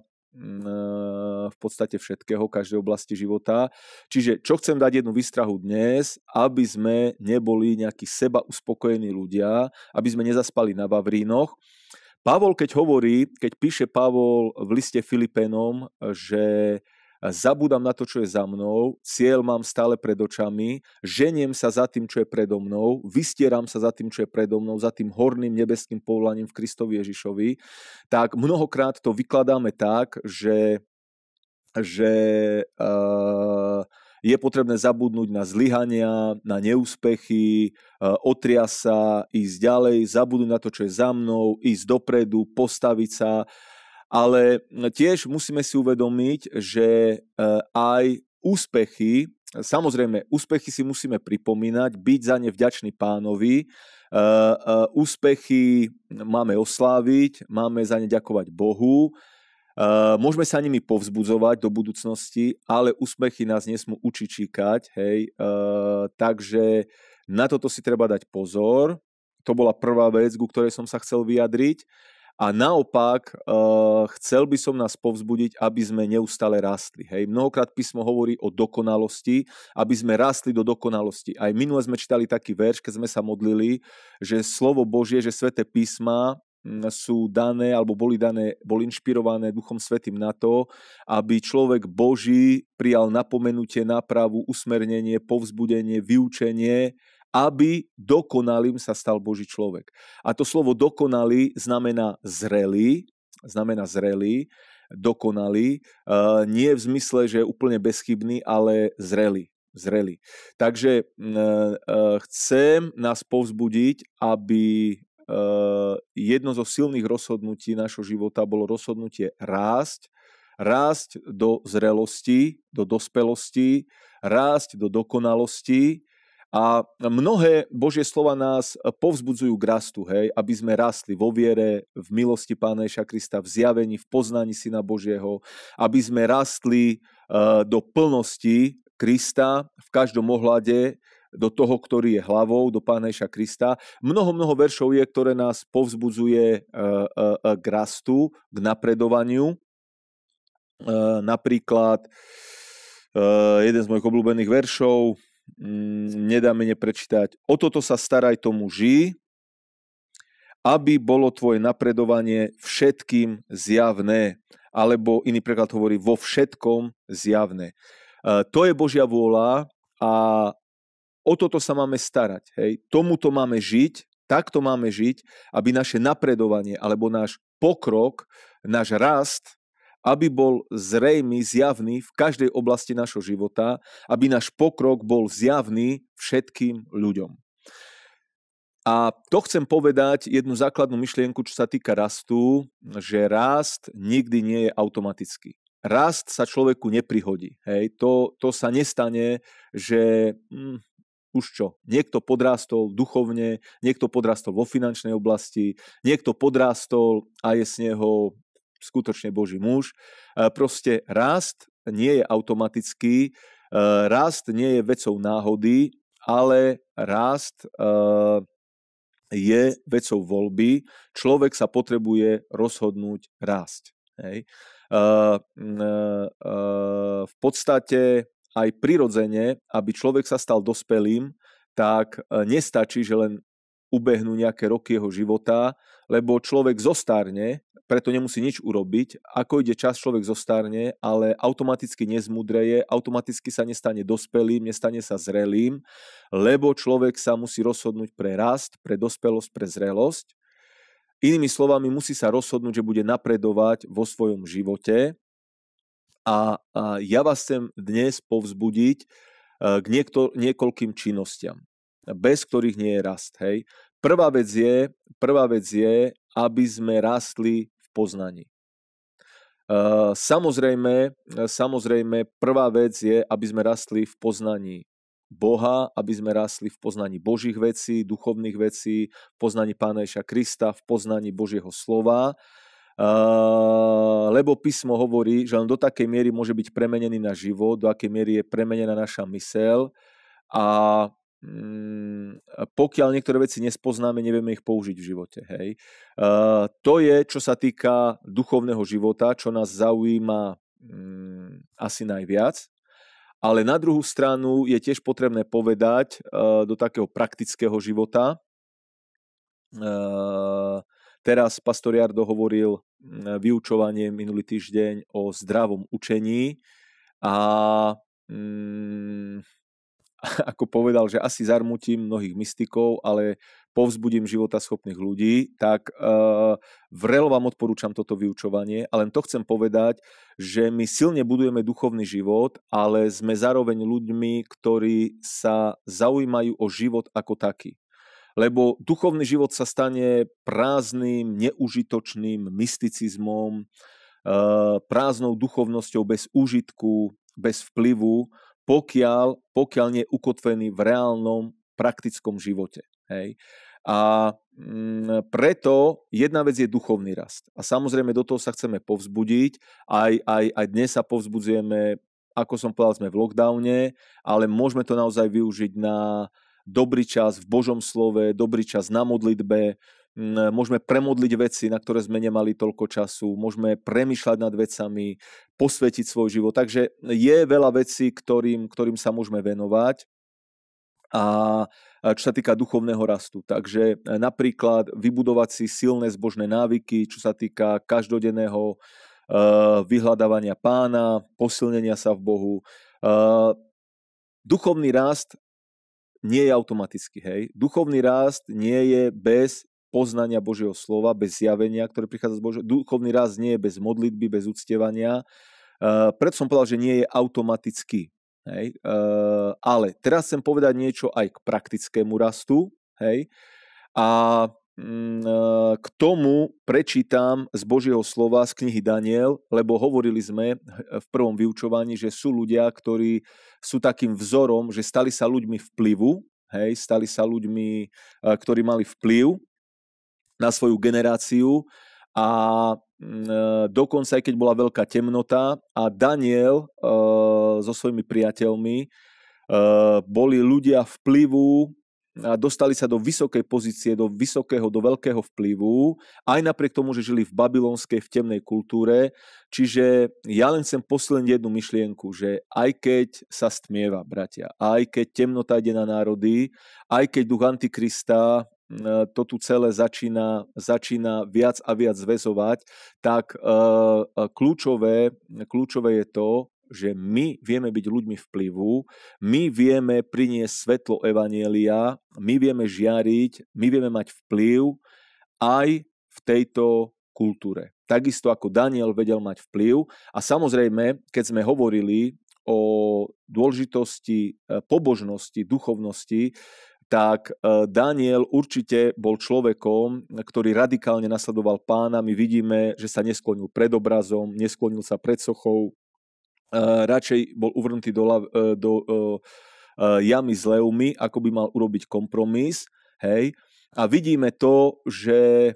S1: v podstate všetkého, každej oblasti života. Čiže čo chcem dať jednu výstrahu dnes, aby sme neboli nejakí seba uspokojení ľudia, aby sme nezaspali na Vavrínoch Pavol, keď hovorí, keď píše Pavol v liste Filipenom, že zabúdam na to, čo je za mnou, cieľ mám stále pred očami, ženiem sa za tým, čo je predo mnou, vystieram sa za tým, čo je predo mnou, za tým horným nebeským povolaním v Kristovi Ježišovi, tak mnohokrát to vykladáme tak, že, že uh, je potrebné zabudnúť na zlyhania, na neúspechy, e, otria sa, ísť ďalej, zabudnúť na to, čo je za mnou, ísť dopredu, postaviť sa. Ale tiež musíme si uvedomiť, že e, aj úspechy, samozrejme, úspechy si musíme pripomínať, byť za ne vďačný pánovi, e, úspechy máme osláviť, máme za ne ďakovať Bohu, Eh, môžeme sa nimi povzbudzovať do budúcnosti, ale úspechy nás nesmú učičíkať, hej. Eh, takže na toto si treba dať pozor. To bola prvá vec, ku ktorej som sa chcel vyjadriť. A naopak, eh, chcel by som nás povzbudiť, aby sme neustále rastli. Hej, mnohokrát písmo hovorí o dokonalosti, aby sme rastli do dokonalosti. Aj minule sme čítali taký verš, keď sme sa modlili, že slovo Božie, že sveté písma sú dané, alebo boli dané, boli inšpirované Duchom Svetým na to, aby človek Boží prijal napomenutie, nápravu, usmernenie, povzbudenie, vyučenie, aby dokonalým sa stal Boží človek. A to slovo dokonalý znamená zrelý, znamená zrelý, dokonalý, e, nie v zmysle, že je úplne bezchybný, ale zrelý zreli. Takže e, e, chcem nás povzbudiť, aby Eh, jedno zo silných rozhodnutí našho života bolo rozhodnutie rásť, rásť do zrelosti, do dospelosti, rásť do dokonalosti, a mnohé Božie slova nás povzbudzujú k rastu, hej, aby sme rastli vo viere, v milosti Pána Ježa Krista, v zjavení, v poznaní Syna Božieho, aby sme rastli eh, do plnosti Krista v každom ohľade, do toho, ktorý je hlavou, do Pána Krista. Mnoho, mnoho veršov je, ktoré nás povzbudzuje e, e, e, k rastu, k napredovaniu. Napríklad jeden z mojich obľúbených veršov, mm, mi neprečítať, o toto sa staraj tomu ži, aby bolo tvoje napredovanie všetkým zjavné. Alebo iný preklad hovorí, vo všetkom zjavné. To je Božia vôľa a O toto sa máme starať. Hej. Tomuto máme žiť, takto máme žiť, aby naše napredovanie alebo náš pokrok, náš rast, aby bol zrejmy, zjavný v každej oblasti našho života, aby náš pokrok bol zjavný všetkým ľuďom. A to chcem povedať jednu základnú myšlienku, čo sa týka rastu, že rast nikdy nie je automatický rast sa človeku neprihodí. Hej? To, to sa nestane, že hm, už čo. Niekto podrástol duchovne, niekto podrástol vo finančnej oblasti, niekto podrástol a je z neho skutočne Boží muž. E, proste rast nie je automatický, e, rast nie je vecou náhody, ale rast e, je vecou voľby. Človek sa potrebuje rozhodnúť rásť. Hej. V podstate aj prirodzene, aby človek sa stal dospelým, tak e, nestačí, že len ubehnú nejaké roky jeho života, lebo človek zostárne, preto nemusí nič urobiť. Ako ide čas, človek zostarne, ale automaticky nezmudreje, automaticky sa nestane dospelým, nestane sa zrelým, lebo človek sa musí rozhodnúť pre rast, pre dospelosť, pre zrelosť. Inými slovami, musí sa rozhodnúť, že bude napredovať vo svojom živote a, ja vás chcem dnes povzbudiť e, k niektor- niekoľkým činnostiam, bez ktorých nie je rast. Hej. Prvá vec je, prvá vec je, aby sme rastli v poznaní. E, samozrejme, e, samozrejme, prvá vec je, aby sme rastli v poznaní Boha, aby sme rastli v poznaní Božích vecí, duchovných vecí, v poznaní Pána Ježa Krista, v poznaní Božieho slova lebo písmo hovorí, že on do takej miery môže byť premenený na život, do akej miery je premenená naša mysel a mm, pokiaľ niektoré veci nespoznáme, nevieme ich použiť v živote. Hej. Uh, to je, čo sa týka duchovného života, čo nás zaujíma mm, asi najviac. Ale na druhú stranu je tiež potrebné povedať uh, do takého praktického života, Teraz pastor Jardo hovoril mm, vyučovanie minulý týždeň o zdravom učení a mm, ako povedal, že asi zarmutím mnohých mystikov, ale povzbudím života schopných ľudí, tak uh, vrelo vám odporúčam toto vyučovanie a len to chcem povedať, že my silne budujeme duchovný život, ale sme zároveň ľuďmi, ktorí sa zaujímajú o život ako taký lebo duchovný život sa stane prázdnym, neužitočným mysticizmom, eh, prázdnou duchovnosťou bez úžitku, bez vplyvu, pokiaľ, pokiaľ nie je ukotvený v reálnom, praktickom živote. Hej. A mm, preto jedna vec je duchovný rast. A samozrejme do toho sa chceme povzbudiť. Aj, aj, aj dnes sa povzbudzujeme, ako som povedal, sme v lockdowne, ale môžeme to naozaj využiť na, dobrý čas v Božom slove, dobrý čas na modlitbe, mm, môžeme premodliť veci, na ktoré sme nemali toľko času, môžeme premyšľať nad vecami, posvetiť svoj život. Takže je veľa vecí, ktorým, ktorým sa môžeme venovať a čo sa týka duchovného rastu. Takže e, napríklad vybudovať si silné zbožné návyky, čo sa týka každodenného e, vyhľadávania pána, posilnenia sa v Bohu. E, duchovný rast nie je automatický, hej. Duchovný rast nie je bez poznania Božieho slova, bez zjavenia, ktoré prichádza z Božieho. Duchovný rast nie je bez modlitby, bez uctievania. Uh, preto som povedal, že nie je automatický. Hej. Uh, ale teraz chcem povedať niečo aj k praktickému rastu. Hej. A Mm, k tomu prečítam z Božieho slova z knihy Daniel, lebo hovorili sme v prvom vyučovaní, že sú ľudia, ktorí sú takým vzorom, že stali sa ľuďmi vplyvu, hej, stali sa ľuďmi, e, ktorí mali vplyv na svoju generáciu a mm, e, dokonca aj keď bola veľká temnota a Daniel e, so svojimi priateľmi boli ľudia vplyvu dostali sa do vysokej pozície, do vysokého, do veľkého vplyvu, aj napriek tomu, že žili v babylonskej, v temnej kultúre. Čiže ja len chcem posledniť jednu myšlienku, že aj keď sa stmieva, bratia, aj keď temnota ide na národy, aj keď duch Antikrista e, to tu celé začína, začína viac a viac zväzovať, tak e, e, kľúčové, kľúčové je to, že my vieme byť ľuďmi vplyvu, my vieme priniesť svetlo Evanielia, my vieme žiariť, my vieme mať vplyv aj v tejto kultúre. Takisto ako Daniel vedel mať vplyv a samozrejme, keď sme hovorili o dôležitosti e, pobožnosti, duchovnosti, tak e, Daniel určite bol človekom, ktorý radikálne nasledoval pána. My vidíme, že sa nesklonil pred obrazom, nesklonil sa pred sochou, E, radšej bol uvrnutý do, uh, do e, jamy s leumi, ako by mal urobiť kompromis. Hej. A vidíme to, že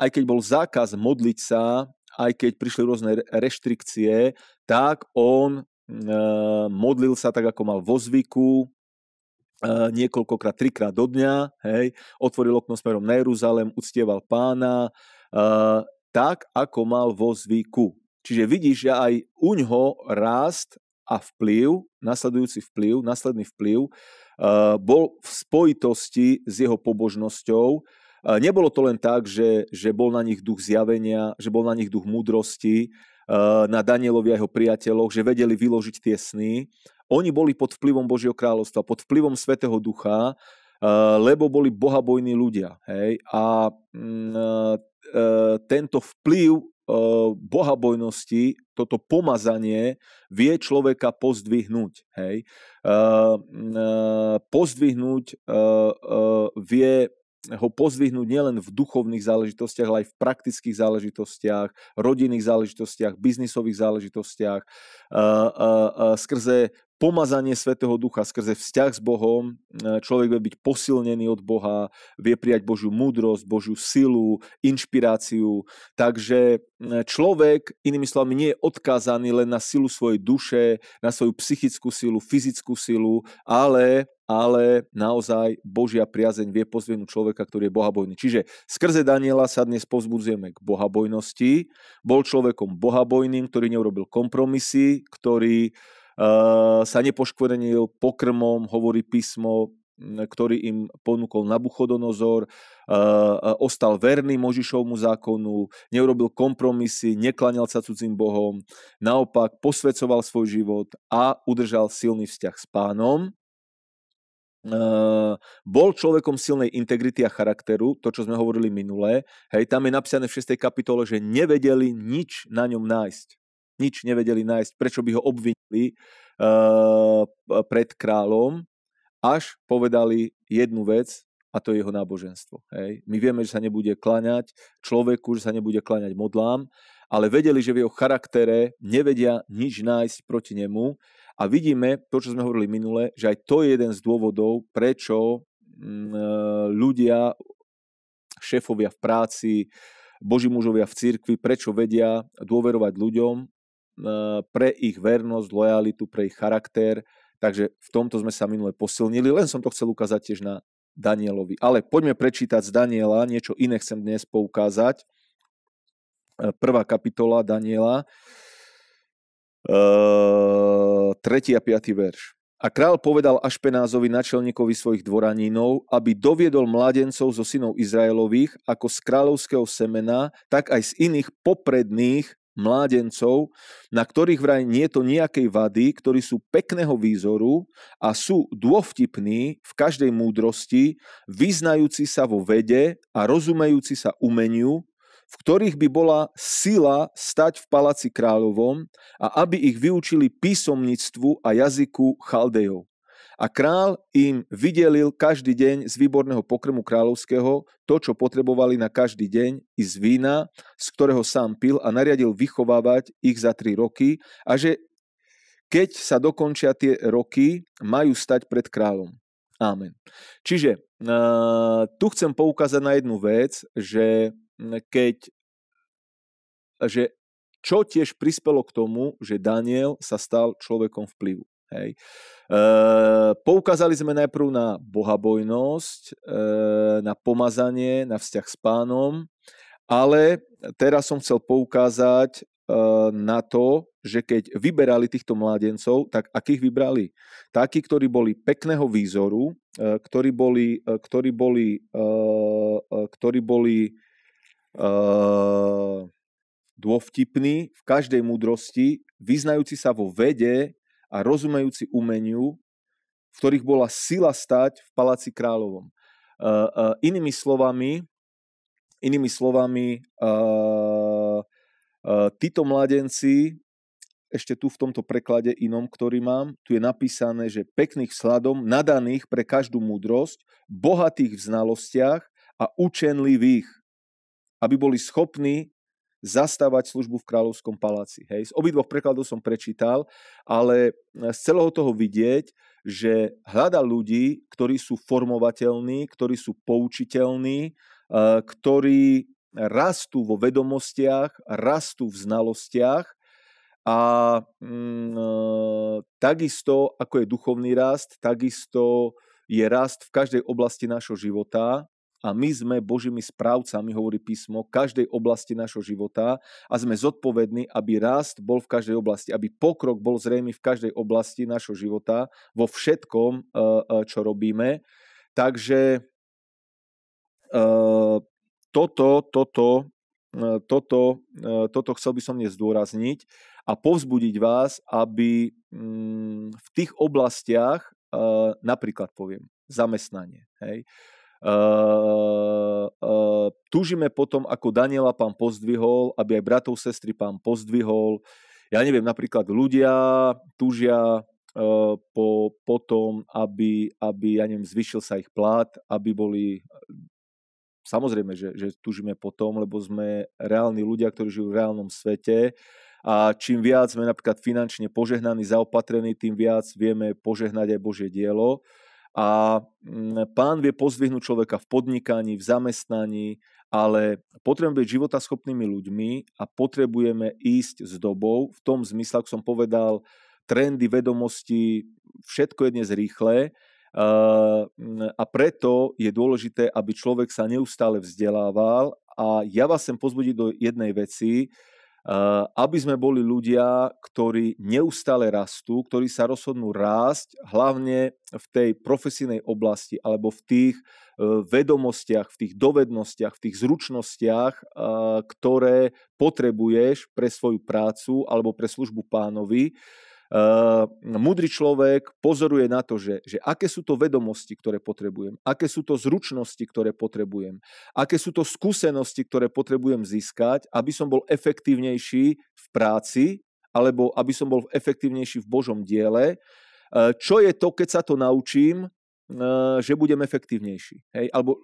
S1: aj keď bol zákaz modliť sa, aj keď prišli rôzne reštrikcie, tak on uh, modlil sa tak, ako mal vo zvyku, niekoľkokrát, trikrát do dňa, hej, otvoril okno smerom na Jeruzalem, uctieval pána, uh, tak, ako mal vo zvyku. Čiže vidíš, že aj uňho rást a vplyv, nasledujúci vplyv, následný vplyv, eh, bol v spojitosti s jeho pobožnosťou. Eh, nebolo to len tak, že, že bol na nich duch zjavenia, že bol na nich duch múdrosti, eh, na Danielovi a jeho priateľoch, že vedeli vyložiť tie sny. Oni boli pod vplyvom Božieho kráľovstva, pod vplyvom Svetého Ducha, lebo boli bohabojní ľudia. Hej? A mm, tento vplyv bohabojnosti, toto pomazanie vie človeka pozdvihnúť. Hej? Pozdvihnúť vie ho pozdvihnúť nielen v duchovných záležitostiach, ale aj v praktických záležitostiach, rodinných záležitostiach, biznisových záležitostiach, skrze pomazanie Svetého Ducha skrze vzťah s Bohom. E, človek vie byť posilnený od Boha, vie prijať Božiu múdrosť, Božiu silu, inšpiráciu. Takže e, človek, inými slovami, nie je odkázaný len na silu svojej duše, na svoju psychickú silu, fyzickú silu, ale ale naozaj Božia priazeň vie pozvienúť človeka, ktorý je bohabojný. Čiže skrze Daniela sa dnes povzbudzujeme k bohabojnosti. Bol človekom bohabojným, ktorý neurobil kompromisy, ktorý Eh, sa nepoškvrnil pokrmom, hovorí písmo, mm, ktorý im ponúkol Nabuchodonozor, eh, eh, ostal verný Možišovmu zákonu, neurobil kompromisy, neklanial sa cudzím bohom, naopak posvedcoval svoj život a udržal silný vzťah s pánom. Bol človekom silnej integrity a charakteru, to čo sme hovorili minulé, hej, tam je napísané v 6. kapitole, že nevedeli nič na ňom nájsť nič nevedeli nájsť, prečo by ho obvinili uh, pred kráľom, až povedali jednu vec, a to je jeho náboženstvo. Hej. My vieme, že sa nebude klaňať človeku, že sa nebude klaňať modlám, ale vedeli, že v jeho charaktere nevedia nič nájsť proti nemu a vidíme to, čo sme hovorili minule, že aj to je jeden z dôvodov, prečo mm, eh, ľudia, šéfovia v práci, boží mužovia v cirkvi, prečo vedia dôverovať ľuďom, pre ich vernosť, lojalitu, pre ich charakter. Takže v tomto sme sa minule posilnili, len som to chcel ukázať tiež na Danielovi. Ale poďme prečítať z Daniela, niečo iné chcem dnes poukázať. Prvá kapitola Daniela, 3. a 5. verš. A král povedal Ašpenázovi načelníkovi svojich dvoranínov, aby doviedol mladencov zo synov Izraelových, ako z kráľovského semena, tak aj z iných popredných mládencov, na ktorých vraj nie je to nejakej vady, ktorí sú pekného výzoru a sú dôvtipní v každej múdrosti, vyznajúci sa vo vede a rozumejúci sa umeniu, v ktorých by bola sila stať v paláci kráľovom a aby ich vyučili písomníctvu a jazyku chaldejov. A král im vydelil každý deň z výborného pokrmu kráľovského to, čo potrebovali na každý deň, i z vína, z ktorého sám pil a nariadil vychovávať ich za tri roky a že keď sa dokončia tie roky, majú stať pred kráľom. Amen. Čiže tu chcem poukázať na jednu vec, že keď že čo tiež prispelo k tomu, že Daniel sa stal človekom vplyvu. Hej. E, poukázali sme najprv na bohabojnosť, e, na pomazanie, na vzťah s pánom, ale teraz som chcel poukázať e, na to, že keď vyberali týchto mládencov, tak akých vybrali? Takí, ktorí boli pekného výzoru, e, ktorí boli, e, ktorí boli, e, ktorí boli e, dôvtipní v každej múdrosti, vyznajúci sa vo vede, a rozumejúci umeniu, v ktorých bola sila stať v Paláci kráľovom. Uh, uh, inými slovami, inými slovami, uh, títo mladenci, ešte tu v tomto preklade inom, ktorý mám, tu je napísané, že pekných sladom, nadaných pre každú múdrosť, bohatých v znalostiach a učenlivých, aby boli schopní zastávať službu v kráľovskom paláci. Hej. Z obidvoch prekladov som prečítal, ale e, z celého toho vidieť, že hľada ľudí, ktorí sú formovateľní, ktorí sú poučiteľní, e, ktorí rastú vo vedomostiach, rastú v znalostiach a mm, e, takisto, ako je duchovný rast, takisto je rast v každej oblasti nášho života a my sme Božími správcami, hovorí písmo, každej oblasti našho života a sme zodpovední, aby rast bol v každej oblasti, aby pokrok bol zrejmy v každej oblasti našho života, vo všetkom, eh, eh, čo robíme. Takže eh, toto, toto, toto, toto chcel by som dnes zdôrazniť a povzbudiť vás, aby mm, v tých oblastiach, napríklad poviem, zamestnanie, hej, Uh, uh, túžime potom, ako Daniela pán pozdvihol, aby aj bratov, sestry pán pozdvihol. Ja neviem, napríklad ľudia túžia uh, po, po tom, aby, aby, ja neviem, zvyšil sa ich plat, aby boli... Samozrejme, že, že túžime po tom, lebo sme reálni ľudia, ktorí žijú v reálnom svete a čím viac sme napríklad finančne požehnaní, zaopatrení, tým viac vieme požehnať aj Božie dielo. A mm, pán vie pozdvihnúť človeka v podnikaní, v zamestnaní, ale potrebujeme byť životaschopnými ľuďmi a potrebujeme ísť s dobou. V tom zmysle, ako som povedal, trendy, vedomosti, všetko je dnes rýchle mm, a preto je dôležité, aby človek sa neustále vzdelával a ja vás sem pozbudiť do jednej veci, Eh, aby sme boli ľudia, ktorí neustále rastú, ktorí sa rozhodnú rásť, hlavne v tej profesijnej oblasti alebo v tých eh, vedomostiach, v tých dovednostiach, v tých zručnostiach, eh, ktoré potrebuješ pre svoju prácu alebo pre službu pánovi Ehm, múdry človek pozoruje na to, že, že aké sú to vedomosti, ktoré potrebujem, aké sú to zručnosti, ktoré potrebujem, aké sú to skúsenosti, ktoré potrebujem získať, aby som bol efektívnejší v práci alebo aby som bol efektívnejší v Božom diele. Ehm, čo je to, keď sa to naučím, ehm, že budem efektívnejší? Hej? Alebo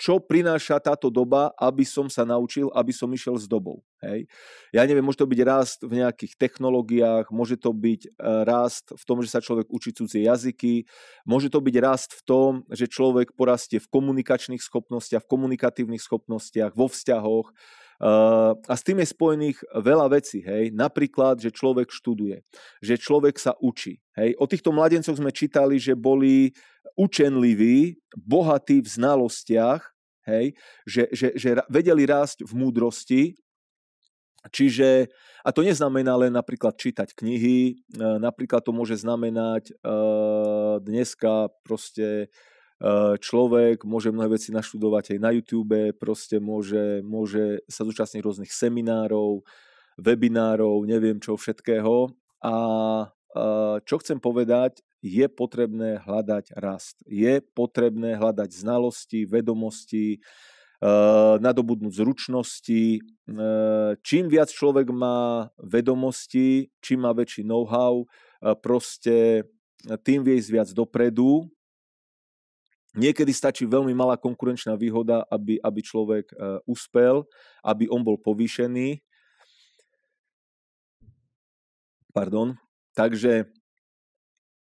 S1: čo prináša táto doba, aby som sa naučil, aby som išiel s dobou. Hej? Ja neviem, môže to byť rast v nejakých technológiách, môže to byť e, rast v tom, že sa človek učí cudzie jazyky, môže to byť rast v tom, že človek porastie v komunikačných schopnostiach, v komunikatívnych schopnostiach, vo vzťahoch, a s tým je spojených veľa vecí, hej. Napríklad, že človek študuje, že človek sa učí, hej. O týchto mladencoch sme čítali, že boli učenliví, bohatí v znalostiach, hej, že, že, že vedeli rásť v múdrosti, Čiže, a to neznamená len napríklad čítať knihy, e, napríklad to môže znamenať e, dneska proste Eh, človek môže mnohé veci naštudovať aj na YouTube, proste môže, môže sa zúčastniť rôznych seminárov, webinárov, neviem čo všetkého. A čo chcem povedať, je potrebné hľadať rast. Je potrebné hľadať znalosti, vedomosti, eh, nadobudnúť zručnosti. Eh, čím viac človek má vedomosti, čím má väčší know-how, proste tým vie ísť viac dopredu Niekedy stačí veľmi malá konkurenčná výhoda, aby, aby človek uspel, e, aby on bol povýšený. Pardon. Takže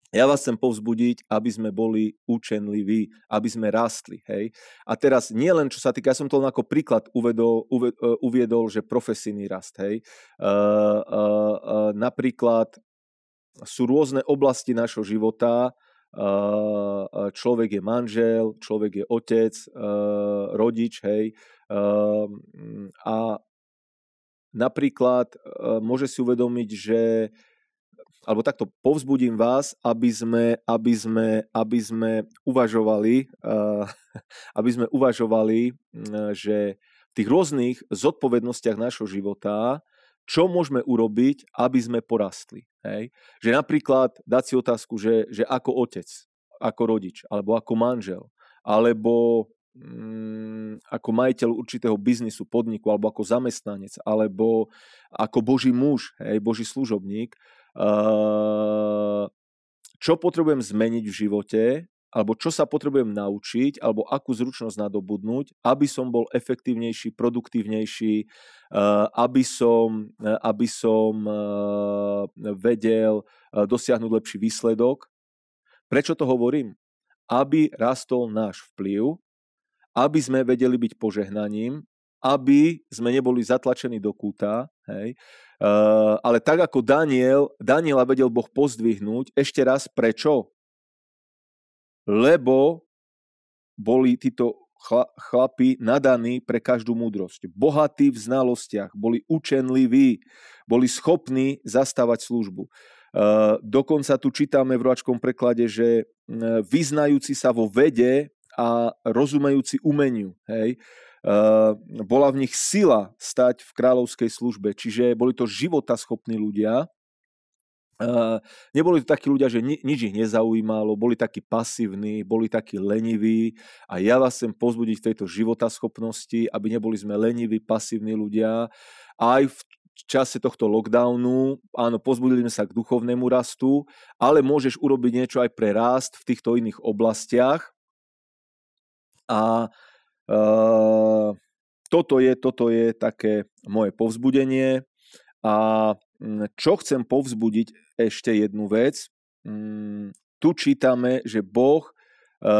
S1: ja vás chcem povzbudiť, aby sme boli učenliví, aby sme rastli. Hej? A teraz nie len čo sa týka, ja som to len ako príklad uvedol, uh, uviedol, že profesijný rast. Hej? Uh, uh, uh, napríklad sú rôzne oblasti našho života, človek je manžel, človek je otec, rodič, hej. A napríklad môže si uvedomiť, že alebo takto povzbudím vás, aby sme, aby sme, aby sme uvažovali, aby sme uvažovali, že v tých rôznych zodpovednostiach nášho života čo môžeme urobiť, aby sme porastli. Hej? Že napríklad dať si otázku, že, že ako otec, ako rodič, alebo ako manžel, alebo mm, ako majiteľ určitého biznisu, podniku, alebo ako zamestnanec, alebo ako boží muž, hej, boží služobník, eh, čo potrebujem zmeniť v živote, alebo čo sa potrebujem naučiť, alebo akú zručnosť nadobudnúť, aby som bol efektívnejší, produktívnejší, eh, aby som, eh, aby som eh, vedel dosiahnuť lepší výsledok. Prečo to hovorím? Aby rastol náš vplyv, aby sme vedeli byť požehnaním, aby sme neboli zatlačení do kúta, hej. Uh, ale tak ako Daniel, Daniela vedel Boh pozdvihnúť, ešte raz prečo? lebo boli títo chlapi nadaní pre každú múdrosť. Bohatí v znalostiach, boli učenliví, boli schopní zastávať službu. E, dokonca tu čítame v roačkom preklade, že e, vyznajúci sa vo vede a rozumejúci umeniu. Hej? E, bola v nich sila stať v kráľovskej službe, čiže boli to životaschopní ľudia, Eh, neboli to takí ľudia, že ni- nič ich nezaujímalo, boli takí pasívni, boli takí leniví a ja vás chcem pozbudiť v tejto životaschopnosti, aby neboli sme leniví, pasívni ľudia. Aj v čase tohto lockdownu, áno, pozbudili sme sa k duchovnému rastu, ale môžeš urobiť niečo aj pre rast v týchto iných oblastiach. A uh, toto je, toto je také moje povzbudenie. A Mm, čo chcem povzbudiť ešte jednu vec. Mm, tu čítame, že Boh e,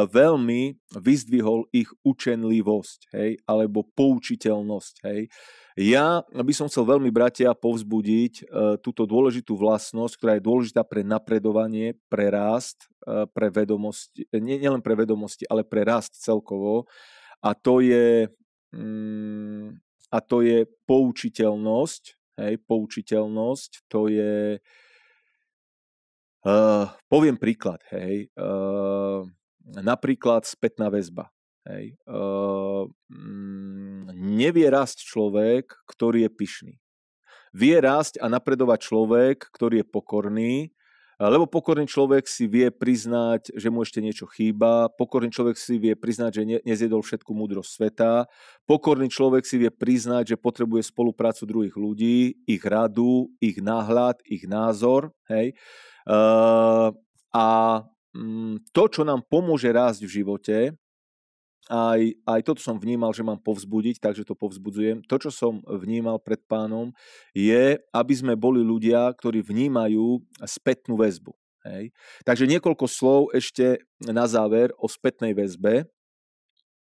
S1: veľmi vyzdvihol ich učenlivosť, hej, alebo poučiteľnosť, hej. Ja by som chcel veľmi, bratia, povzbudiť e, túto dôležitú vlastnosť, ktorá je dôležitá pre napredovanie, pre rast, e, pre vedomosti, nie, nielen pre vedomosti, ale pre rast celkovo. A to je, mm, a to je poučiteľnosť, hej, poučiteľnosť, to je... Uh, poviem príklad, hej. Uh, napríklad spätná väzba. Hej. Uh, nevie rásť človek, ktorý je pyšný. Vie rásť a napredovať človek, ktorý je pokorný lebo pokorný človek si vie priznať, že mu ešte niečo chýba, pokorný človek si vie priznať, že nezjedol všetku múdrosť sveta, pokorný človek si vie priznať, že potrebuje spoluprácu druhých ľudí, ich radu, ich náhľad, ich názor. Hej? Ehm, a mm, to, čo nám pomôže rásť v živote, aj, aj toto som vnímal, že mám povzbudiť, takže to povzbudzujem. To, čo som vnímal pred pánom, je, aby sme boli ľudia, ktorí vnímajú spätnú väzbu. Hej. Takže niekoľko slov ešte na záver o spätnej väzbe.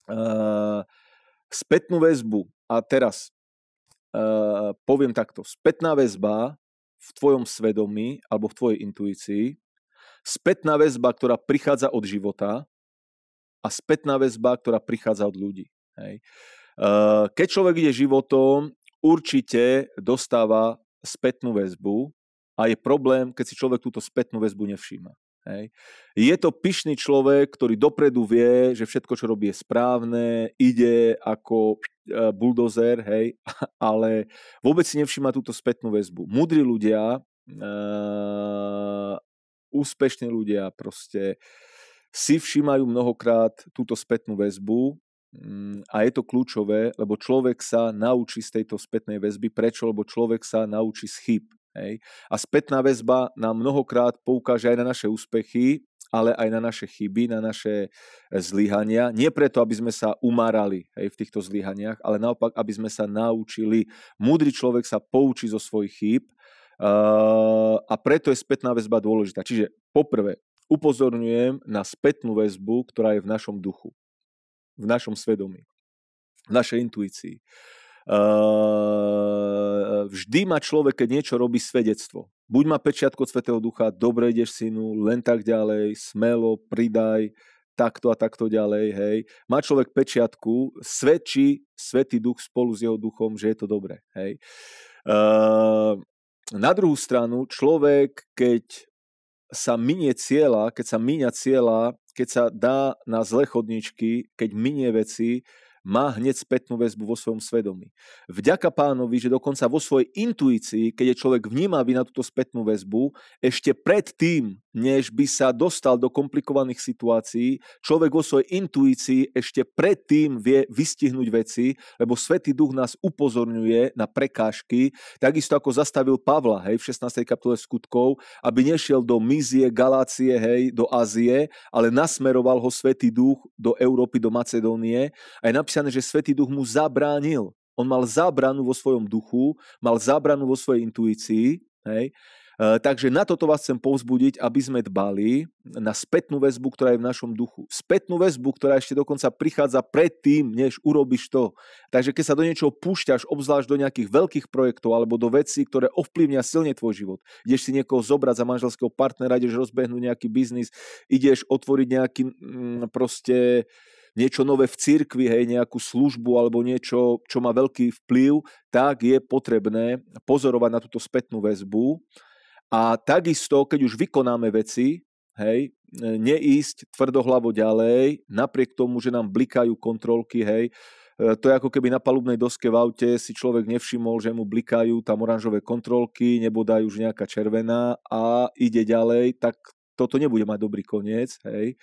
S1: Uh, spätnú väzbu, a teraz uh, poviem takto, spätná väzba v tvojom svedomí alebo v tvojej intuícii, spätná väzba, ktorá prichádza od života, a spätná väzba, ktorá prichádza od ľudí. Hej. Keď človek ide životom, určite dostáva spätnú väzbu a je problém, keď si človek túto spätnú väzbu nevšíma. Hej. Je to pyšný človek, ktorý dopredu vie, že všetko, čo robí, je správne, ide ako e, buldozer, hej, ale vôbec si nevšíma túto spätnú väzbu. Mudrí ľudia, e, úspešní ľudia, proste si všímajú mnohokrát túto spätnú väzbu mm, a je to kľúčové, lebo človek sa naučí z tejto spätnej väzby. Prečo? Lebo človek sa naučí z chyb. Hej. A spätná väzba nám mnohokrát poukáže aj na naše úspechy, ale aj na naše chyby, na naše e, zlyhania. Nie preto, aby sme sa umárali hej, v týchto zlyhaniach, ale naopak, aby sme sa naučili. Múdry človek sa poučí zo svojich chýb uh, a preto je spätná väzba dôležitá. Čiže poprvé, upozorňujem na spätnú väzbu, ktorá je v našom duchu, v našom svedomí, v našej intuícii. vždy má človek, keď niečo robí, svedectvo. Buď má pečiatko svätého Svetého Ducha, dobre ideš synu, len tak ďalej, smelo, pridaj, takto a takto ďalej, hej. Má človek pečiatku, svedčí Svetý Duch spolu s jeho duchom, že je to dobré, hej. Uh, na druhú stranu, človek, keď sa minie cieľa, keď sa minia cieľa, keď sa dá na zle chodničky, keď minie veci, má hneď spätnú väzbu vo svojom svedomí. Vďaka pánovi, že dokonca vo svojej intuícii, keď je človek vnímavý na túto spätnú väzbu, ešte pred tým, než by sa dostal do komplikovaných situácií. Človek vo svojej intuícii ešte predtým vie vystihnúť veci, lebo Svetý Duch nás upozorňuje na prekážky, takisto ako zastavil Pavla hej, v 16. kapitole skutkov, aby nešiel do Mizie, Galácie, hej, do Ázie, ale nasmeroval ho Svetý Duch do Európy, do Macedónie. A je napísané, že Svetý Duch mu zabránil. On mal zábranu vo svojom duchu, mal zábranu vo svojej intuícii, hej, E, takže na toto vás chcem povzbudiť, aby sme dbali na spätnú väzbu, ktorá je v našom duchu. Spätnú väzbu, ktorá ešte dokonca prichádza predtým, než urobíš to. Takže keď sa do niečoho púšťaš, obzvlášť do nejakých veľkých projektov alebo do vecí, ktoré ovplyvnia silne tvoj život, ideš si niekoho zobrať za manželského partnera, ideš rozbehnúť nejaký biznis, ideš otvoriť nejaký mm, proste niečo nové v cirkvi, hej, nejakú službu alebo niečo, čo má veľký vplyv, tak je potrebné pozorovať na túto spätnú väzbu a takisto, keď už vykonáme veci, hej, e, neísť tvrdohlavo ďalej, napriek tomu, že nám blikajú kontrolky, hej, e, to je ako keby na palubnej doske v aute si človek nevšimol, že mu blikajú tam oranžové kontrolky, nebo dajú už nejaká červená a ide ďalej, tak toto nebude mať dobrý koniec, hej.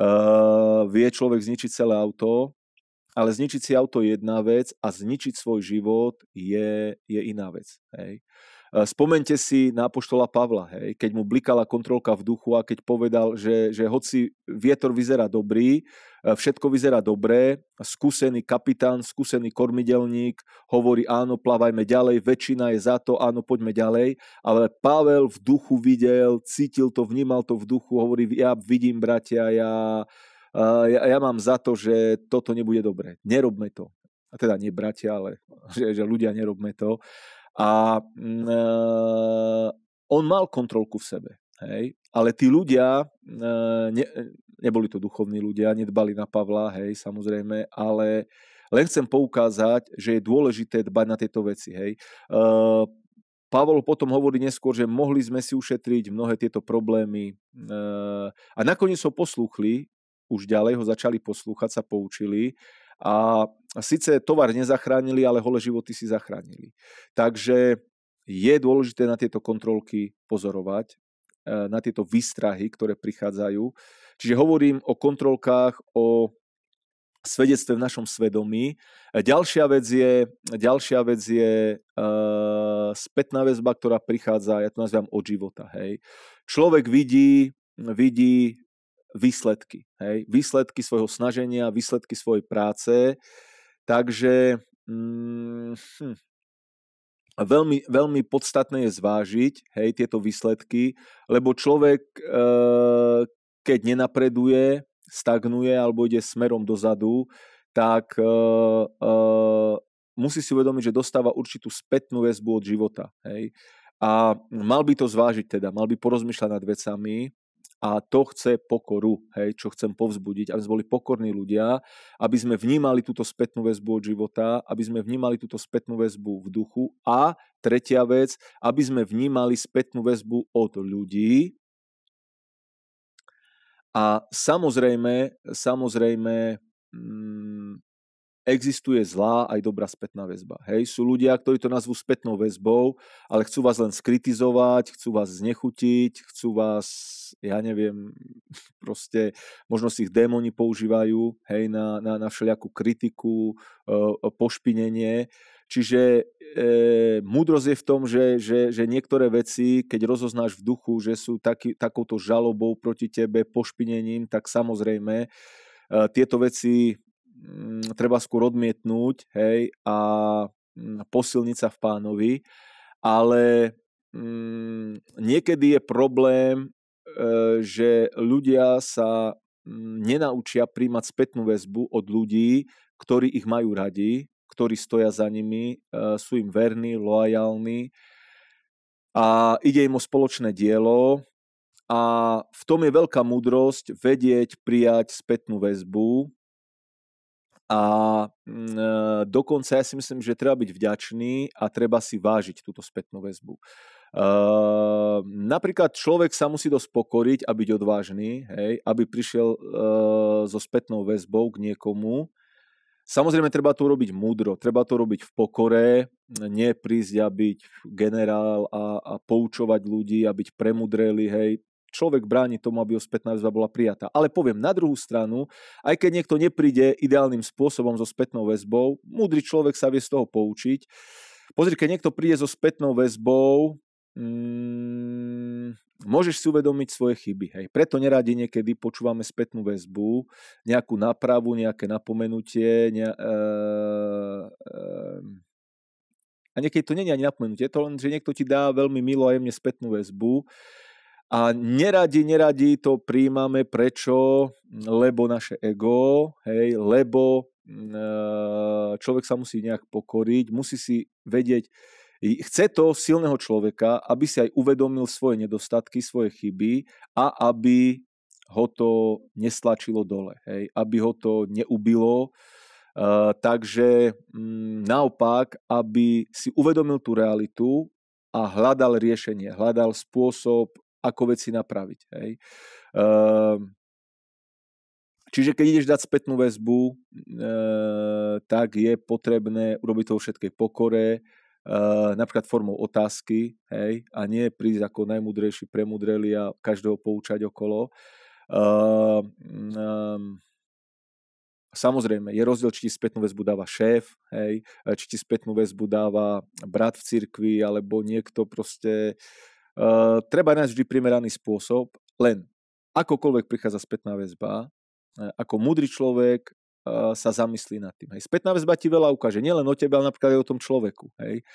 S1: Uh, vie človek zničiť celé auto, ale zničiť si auto je jedna vec a zničiť svoj život je, je iná vec, hej. Uh, Eh, spomente si na poštola Pavla, hej, keď mu blikala kontrolka v duchu a keď povedal, že, že hoci vietor vyzerá dobrý, eh, všetko vyzerá dobré, skúsený kapitán, skúsený kormidelník hovorí áno, plávajme ďalej, väčšina je za to, áno, poďme ďalej, ale Pavel v duchu videl, cítil to, vnímal to v duchu, hovorí, ja vidím, bratia, ja, eh, ja, ja mám za to, že toto nebude dobré, nerobme to. A teda nie bratia, ale že, že ľudia nerobme to. Uh, a mm, e, on mal kontrolku v sebe. Hej? Ale tí ľudia, e, ne, e, neboli to duchovní ľudia, nedbali na Pavla, hej, samozrejme, ale len chcem poukázať, že je dôležité dbať na tieto veci. Hej. Pavol potom hovorí neskôr, že mohli sme si ušetriť mnohé tieto problémy a nakoniec ho poslúchli, už ďalej ho začali poslúchať, sa poučili a síce tovar nezachránili, ale hole životy si zachránili. Takže je dôležité na tieto kontrolky pozorovať, e, na tieto výstrahy, ktoré prichádzajú. Čiže hovorím o kontrolkách, o svedectve v našom svedomí. E, ďalšia vec je, ďalšia vec je e, spätná väzba, ktorá prichádza, ja to nazývam od života. Hej. Človek vidí, vidí výsledky. Hej? Výsledky svojho snaženia, výsledky svojej práce. Takže mm, hm, veľmi, veľmi podstatné je zvážiť hej, tieto výsledky, lebo človek, e, keď nenapreduje, stagnuje alebo ide smerom dozadu, tak e, e, musí si uvedomiť, že dostáva určitú spätnú väzbu od života. Hej. A mal by to zvážiť teda, mal by porozmýšľať nad vecami, a to chce pokoru, hej, čo chcem povzbudiť, aby sme boli pokorní ľudia, aby sme vnímali túto spätnú väzbu od života, aby sme vnímali túto spätnú väzbu v duchu a tretia vec, aby sme vnímali spätnú väzbu od ľudí. A samozrejme, samozrejme, mm, existuje zlá aj dobrá spätná väzba. Hej, sú ľudia, ktorí to nazvú spätnou väzbou, ale chcú vás len skritizovať, chcú vás znechutiť, chcú vás, ja neviem, proste, možno si ich démoni používajú, hej, na, na, na všelijakú kritiku, e, e, pošpinenie. Čiže e, múdrosť je v tom, že, že, že niektoré veci, keď rozoznáš v duchu, že sú taký, takouto žalobou proti tebe, pošpinením, tak samozrejme e, tieto veci Mm, treba skôr odmietnúť, hej, a mm, posilniť sa v pánovi, ale mm, niekedy je problém, e, že ľudia sa nenaučia príjmať spätnú väzbu od ľudí, ktorí ich majú radi, ktorí stoja za nimi, e, sú im verní, loajálni a ide im o spoločné dielo, a v tom je veľká múdrosť vedieť prijať spätnú väzbu a mm, e, dokonca ja si myslím, že treba byť vďačný a treba si vážiť túto spätnú väzbu. E, napríklad človek sa musí dosť pokoriť a byť odvážny, hej, aby prišiel e, so spätnou väzbou k niekomu. Samozrejme, treba to robiť múdro, treba to robiť v pokore, nie prísť a byť generál a, a poučovať ľudí a byť premudreli, hej, človek bráni tomu, aby spätná väzba bola prijatá. Ale poviem, na druhú stranu, aj keď niekto nepríde ideálnym spôsobom so spätnou väzbou, múdry človek sa vie z toho poučiť. Pozri, keď niekto príde so spätnou väzbou, mm, môžeš si uvedomiť svoje chyby. Hej. Preto neradi niekedy počúvame spätnú väzbu, nejakú nápravu, nejaké napomenutie. Ne, eh, eh, a niekedy to nie je ani napomenutie, je to len, že niekto ti dá veľmi milo a jemne spätnú väzbu a neradi, neradi to príjmame, prečo? Lebo naše ego, hej, lebo mm, e, človek sa musí nejak pokoriť, musí si vedieť, chce to silného človeka, aby si aj uvedomil svoje nedostatky, svoje chyby a aby ho to nestlačilo dole, hej, aby ho to neubilo, e, takže mm, naopak, aby si uvedomil tú realitu a hľadal riešenie, hľadal spôsob, ako veci napraviť. Hej. Ehm, čiže keď ideš dať spätnú väzbu, e, tak je potrebné urobiť to vo všetkej pokore, e, napríklad formou otázky, hej, a nie prísť ako najmudrejší premudreli a každého poučať okolo. Ehm, ehm, samozrejme, je rozdiel, či ti spätnú väzbu dáva šéf, hej, e, či ti spätnú väzbu dáva brat v cirkvi, alebo niekto proste Uh, treba nájsť vždy primeraný spôsob, len akokoľvek prichádza spätná väzba, eh, ako múdry človek eh, sa zamyslí nad tým. Hej. Spätná väzba ti veľa ukáže, nielen o tebe, ale napríklad aj o tom človeku. Hej.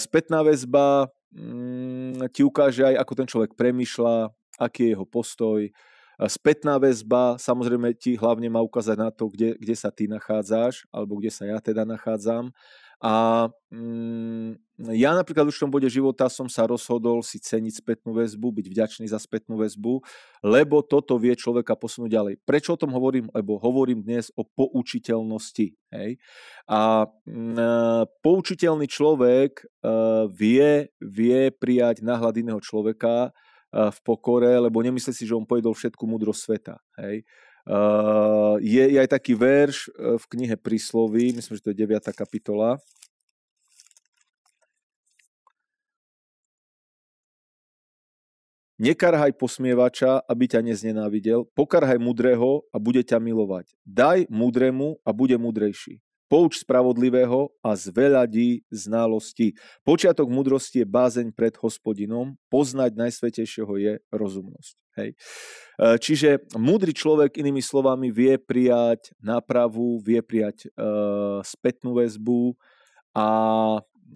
S1: Spätná väzba mm, ti ukáže aj, ako ten človek premyšľa, aký je jeho postoj. Spätná väzba samozrejme ti hlavne má ukázať na to, kde, kde sa ty nachádzaš, alebo kde sa ja teda nachádzam a mm, ja napríklad už v tom bode života som sa rozhodol si ceniť spätnú väzbu, byť vďačný za spätnú väzbu, lebo toto vie človeka posunúť ďalej. Prečo o tom hovorím? Lebo hovorím dnes o poučiteľnosti. Hej? A mm, e, poučiteľný človek e, vie, vie prijať náhľad iného človeka e, v pokore, lebo nemyslí si, že on pojedol všetku múdrosť sveta. Hej? Uh, je, je aj taký verš eh, v knihe Prísloví, myslím, že to je 9. kapitola. Nekarhaj posmievača, aby ťa neznenávidel, pokarhaj mudrého a bude ťa milovať. Daj mudrému a bude mudrejší pouč spravodlivého a zveľadí znalosti. Počiatok múdrosti je bázeň pred hospodinom, poznať najsvetejšieho je rozumnosť. Hej. E, čiže múdry človek inými slovami vie prijať nápravu, vie prijať e, spätnú väzbu a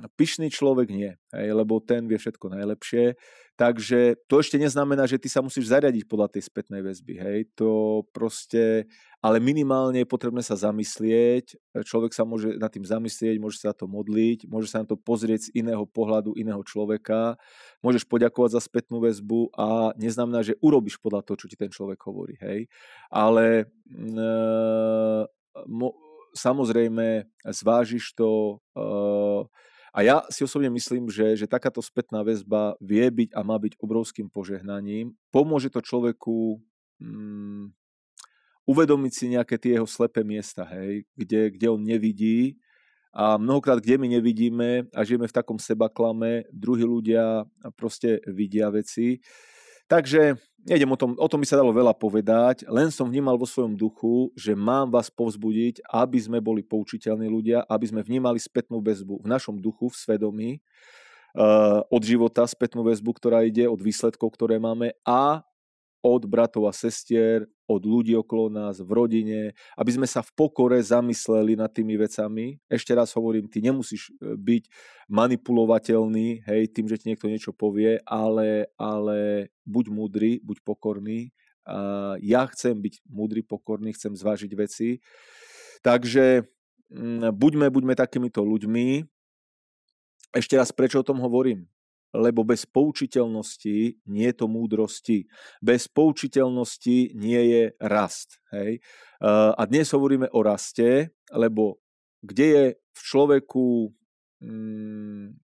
S1: pyšný človek nie, hej, lebo ten vie všetko najlepšie. Takže to ešte neznamená, že ty sa musíš zariadiť podľa tej spätnej väzby, hej, to proste, ale minimálne je potrebné sa zamyslieť, človek sa môže nad tým zamyslieť, môže sa na to modliť, môže sa na to pozrieť z iného pohľadu, iného človeka, môžeš poďakovať za spätnú väzbu a neznamená, že urobíš podľa toho, čo ti ten človek hovorí, hej, ale e, mo, samozrejme zvážiš to, e, a ja si osobne myslím, že, že takáto spätná väzba vie byť a má byť obrovským požehnaním. Pomôže to človeku mm, uvedomiť si nejaké tie jeho slepé miesta, hej, kde, kde on nevidí a mnohokrát, kde my nevidíme a žijeme v takom sebaklame, druhí ľudia proste vidia veci. Takže nejdem o tom, o tom by sa dalo veľa povedať, len som vnímal vo svojom duchu, že mám vás povzbudiť, aby sme boli poučiteľní ľudia, aby sme vnímali spätnú väzbu v našom duchu, v svedomí, eh, od života spätnú väzbu, ktorá ide, od výsledkov, ktoré máme a od bratov a sestier, od ľudí okolo nás, v rodine, aby sme sa v pokore zamysleli nad tými vecami. Ešte raz hovorím, ty nemusíš e, byť manipulovateľný, hej, tým, že ti niekto niečo povie, ale, ale buď múdry, buď pokorný. A ja chcem byť múdry, pokorný, chcem zvážiť veci. Takže mm, buďme, buďme takýmito ľuďmi. Ešte raz, prečo o tom hovorím? lebo bez poučiteľnosti nie je to múdrosti. Bez poučiteľnosti nie je rast. Hej? A dnes hovoríme o raste, lebo kde je v človeku mm,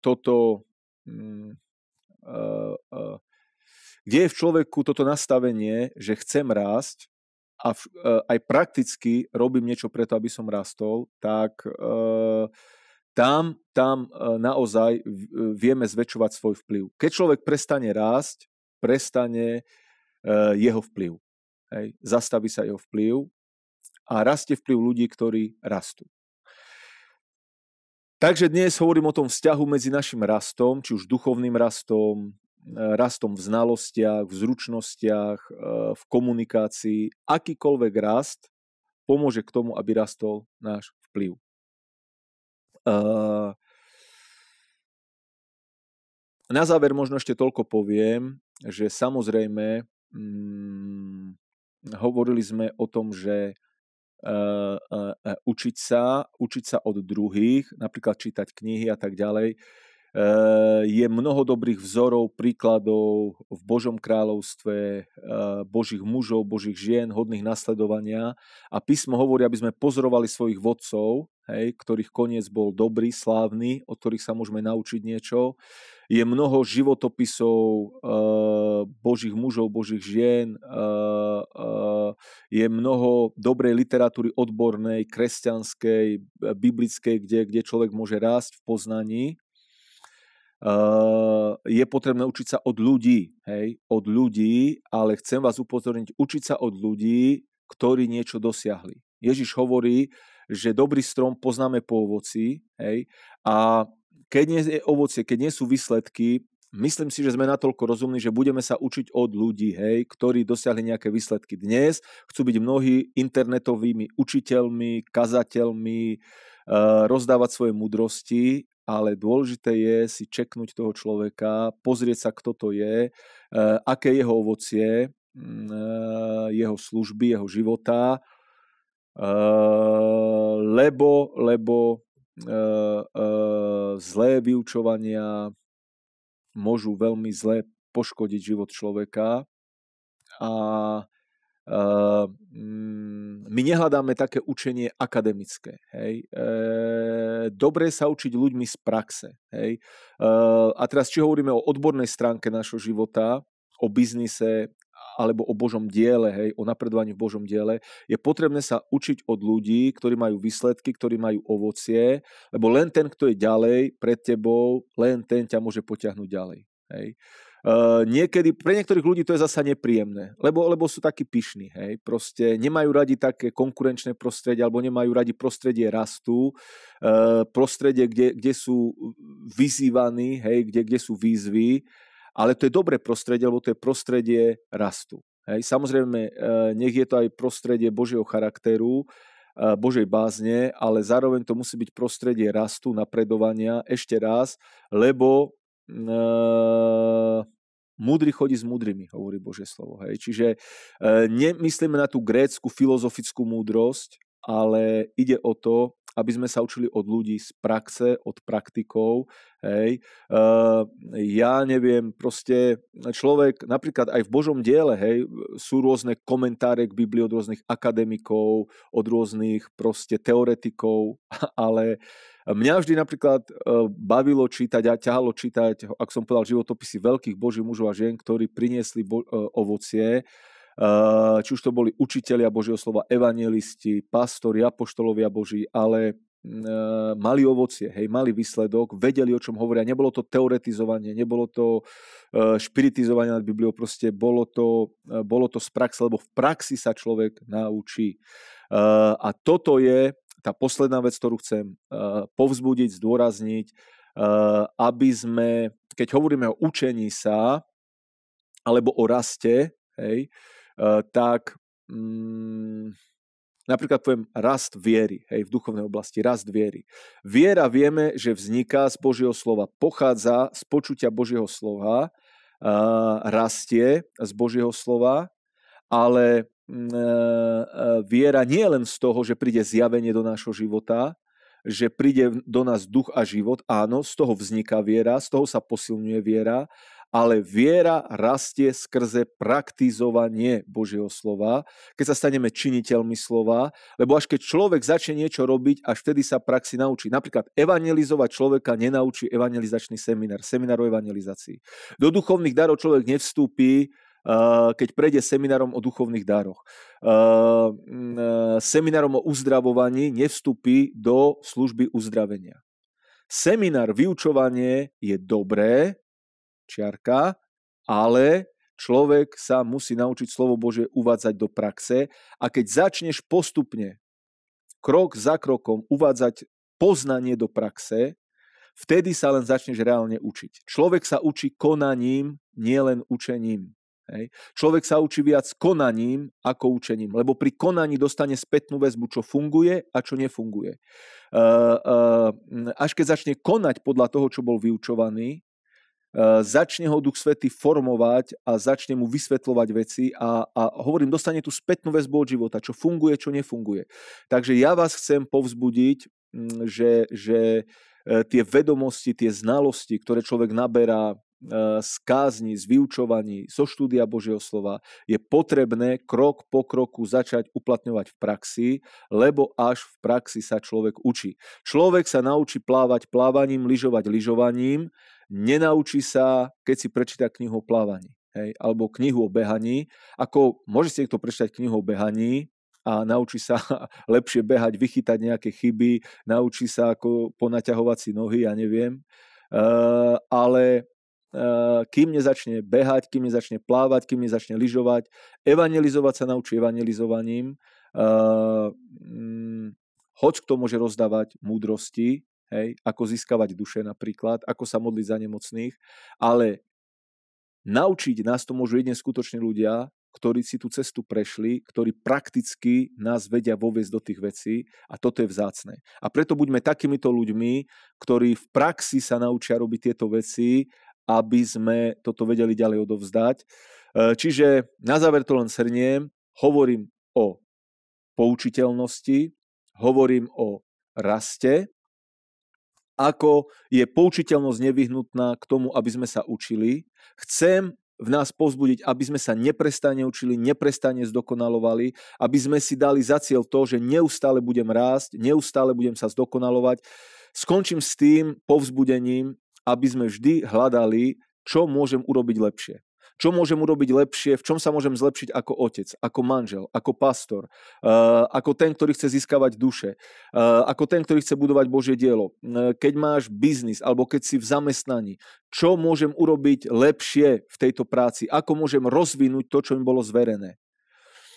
S1: toto... uh, uh, kde je v človeku toto nastavenie, že chcem rásť a aj prakticky robím niečo preto, aby som rastol, tak... Uh, tam, tam e, naozaj e, vieme zväčšovať svoj vplyv. Keď človek prestane rásť, prestane e, jeho vplyv. Hej. Zastaví sa jeho vplyv a rastie vplyv ľudí, ktorí rastú. Takže dnes hovorím o tom vzťahu medzi našim rastom, či už duchovným rastom, rastom v znalostiach, v zručnostiach, v komunikácii. Akýkoľvek rast pomôže k tomu, aby rastol náš vplyv. Eh, na záver možno ešte toľko poviem, že samozrejme hm, hovorili sme o tom, že uh, uh, učiť sa, učiť sa od druhých, napríklad čítať knihy a tak ďalej, Eh, je mnoho dobrých vzorov, príkladov v Božom kráľovstve, eh, Božích mužov, Božích žien, hodných nasledovania. A písmo hovorí, aby sme pozorovali svojich vodcov, hej, ktorých koniec bol dobrý, slávny, od ktorých sa môžeme naučiť niečo. Je mnoho životopisov eh, Božích mužov, Božích žien, je mnoho dobrej literatúry odbornej, kresťanskej, biblickej, kde, kde človek môže rásť v poznaní. Eh, je potrebné učiť sa od ľudí, hej, od ľudí, ale chcem vás upozorniť, učiť sa od ľudí, ktorí niečo dosiahli. Ježiš hovorí, že dobrý strom poznáme po ovoci, hej, a keď nie je ovocie, keď nie sú výsledky, myslím si, že sme natoľko rozumní, že budeme sa učiť od ľudí, hej, ktorí dosiahli nejaké výsledky dnes, chcú byť mnohí internetovými učiteľmi, kazateľmi, eh, rozdávať svoje mudrosti ale dôležité je si čeknúť toho človeka, pozrieť sa, kto to je, eh, aké jeho ovocie, mm, eh, jeho služby, jeho života, eh, lebo, lebo zlé vyučovania môžu veľmi zle poškodiť život človeka a Ehm, mm, my nehľadáme také učenie akademické. Hej. Ehm, dobre sa učiť ľuďmi z praxe. Hej. Ehm, a teraz, či hovoríme o odbornej stránke našho života, o biznise alebo o Božom diele, hej, o napredovaní v Božom diele, je potrebné sa učiť od ľudí, ktorí majú výsledky, ktorí majú ovocie, lebo len ten, kto je ďalej pred tebou, len ten ťa môže potiahnuť ďalej. Hej. Uh, Eh, niekedy pre niektorých ľudí to je zasa nepríjemné, lebo, lebo sú takí pyšní, hej, proste nemajú radi také konkurenčné prostredie, alebo nemajú radi prostredie rastu, e, prostredie, kde, kde sú vyzývaní, hej, kde, kde sú výzvy, ale to je dobré prostredie, lebo to je prostredie rastu. Hej. Samozrejme, e, nech je to aj prostredie Božieho charakteru, Božej bázne, ale zároveň to musí byť prostredie rastu, napredovania, ešte raz, lebo Ehm, múdry chodí s múdrymi, hovorí Božie slovo. Hej. Čiže e, nemyslíme na tú grécku filozofickú múdrosť, ale ide o to, aby sme sa učili od ľudí z praxe, od praktikov. Hej. E, ja neviem, proste človek, napríklad aj v Božom diele, hej, sú rôzne komentáre k Biblii od rôznych akademikov, od rôznych proste teoretikov, ale Mňa vždy napríklad eh, bavilo čítať a ťahalo čítať, ak som povedal, životopisy veľkých boží mužov a žien, ktorí priniesli bo- eh, ovocie, eh, či už to boli učitelia Božieho slova, evangelisti, pastori, apoštolovia Boží, ale mali ovocie, hej, mali výsledok, vedeli, o čom hovoria. Nebolo to teoretizovanie, nebolo to špiritizovanie nad Bibliou, proste bolo to, bolo to z praxe, lebo v praxi sa človek naučí. A toto je tá posledná vec, ktorú chcem eh, povzbudiť, zdôrazniť, eh, aby sme, keď hovoríme o učení sa alebo o raste, hej, eh, tak mm, Napríklad poviem rast viery, hej, v duchovnej oblasti, rast viery. Viera vieme, že vzniká z Božieho slova, pochádza z počutia Božieho slova, rastie z Božieho slova, ale E, e, viera nie len z toho, že príde zjavenie do nášho života, že príde do nás duch a život. Áno, z toho vzniká viera, z toho sa posilňuje viera, ale viera rastie skrze praktizovanie Božieho slova, keď sa staneme činiteľmi slova, lebo až keď človek začne niečo robiť, až vtedy sa praxi naučí. Napríklad evangelizovať človeka nenaučí evangelizačný seminár, seminár o evangelizácii. Do duchovných darov človek nevstúpi, keď prejde seminárom o duchovných dároch. Seminárom o uzdravovaní nevstúpi do služby uzdravenia. Seminár vyučovanie je dobré, čiarka, ale človek sa musí naučiť slovo Bože uvádzať do praxe a keď začneš postupne, krok za krokom uvádzať poznanie do praxe, vtedy sa len začneš reálne učiť. Človek sa učí konaním, nielen učením. Hej. Človek sa učí viac konaním ako učením, lebo pri konaní dostane spätnú väzbu, čo funguje a čo nefunguje. Až keď začne konať podľa toho, čo bol vyučovaný, začne ho Duch Svety formovať a začne mu vysvetľovať veci a, a hovorím, dostane tú spätnú väzbu od života, čo funguje, čo nefunguje. Takže ja vás chcem povzbudiť, že, že e, tie vedomosti, tie znalosti, ktoré človek naberá Eh, z kázni, z vyučovaní, zo štúdia Božieho slova, je potrebné krok po kroku začať uplatňovať v praxi, lebo až v praxi sa človek učí. Človek sa naučí plávať plávaním, lyžovať lyžovaním, nenaučí sa, keď si prečíta knihu o plávaní. Hej, alebo knihu o behaní. Ako môže si niekto prečítať knihu o behaní, a naučí sa lepšie behať, vychytať nejaké chyby, naučí sa ako ponaťahovať si nohy, ja neviem. Uh, ale Eh, kým nezačne behať, kým nezačne plávať, kým nezačne lyžovať. Evangelizovať sa naučí evangelizovaním. Eh, mm, hoď kto môže rozdávať múdrosti, hej, ako získavať duše napríklad, ako sa modliť za nemocných, ale naučiť nás to môžu jedne skutočne ľudia, ktorí si tú cestu prešli, ktorí prakticky nás vedia vôbec do tých vecí a toto je vzácne. A preto buďme takýmito ľuďmi, ktorí v praxi sa naučia robiť tieto veci aby sme toto vedeli ďalej odovzdať. E, čiže na záver to len srniem, hovorím o poučiteľnosti, hovorím o raste, ako je poučiteľnosť nevyhnutná k tomu, aby sme sa učili. Chcem v nás pozbudiť, aby sme sa neprestane učili, neprestane zdokonalovali, aby sme si dali za cieľ to, že neustále budem rásť, neustále budem sa zdokonalovať. Skončím s tým povzbudením, aby sme vždy hľadali, čo môžem urobiť lepšie. Čo môžem urobiť lepšie, v čom sa môžem zlepšiť ako otec, ako manžel, ako pastor, eh, ako ten, ktorý chce získavať duše, eh, ako ten, ktorý chce budovať Božie dielo. Eh, keď máš biznis alebo keď si v zamestnaní, čo môžem urobiť lepšie v tejto práci, ako môžem rozvinúť to, čo im bolo zverené.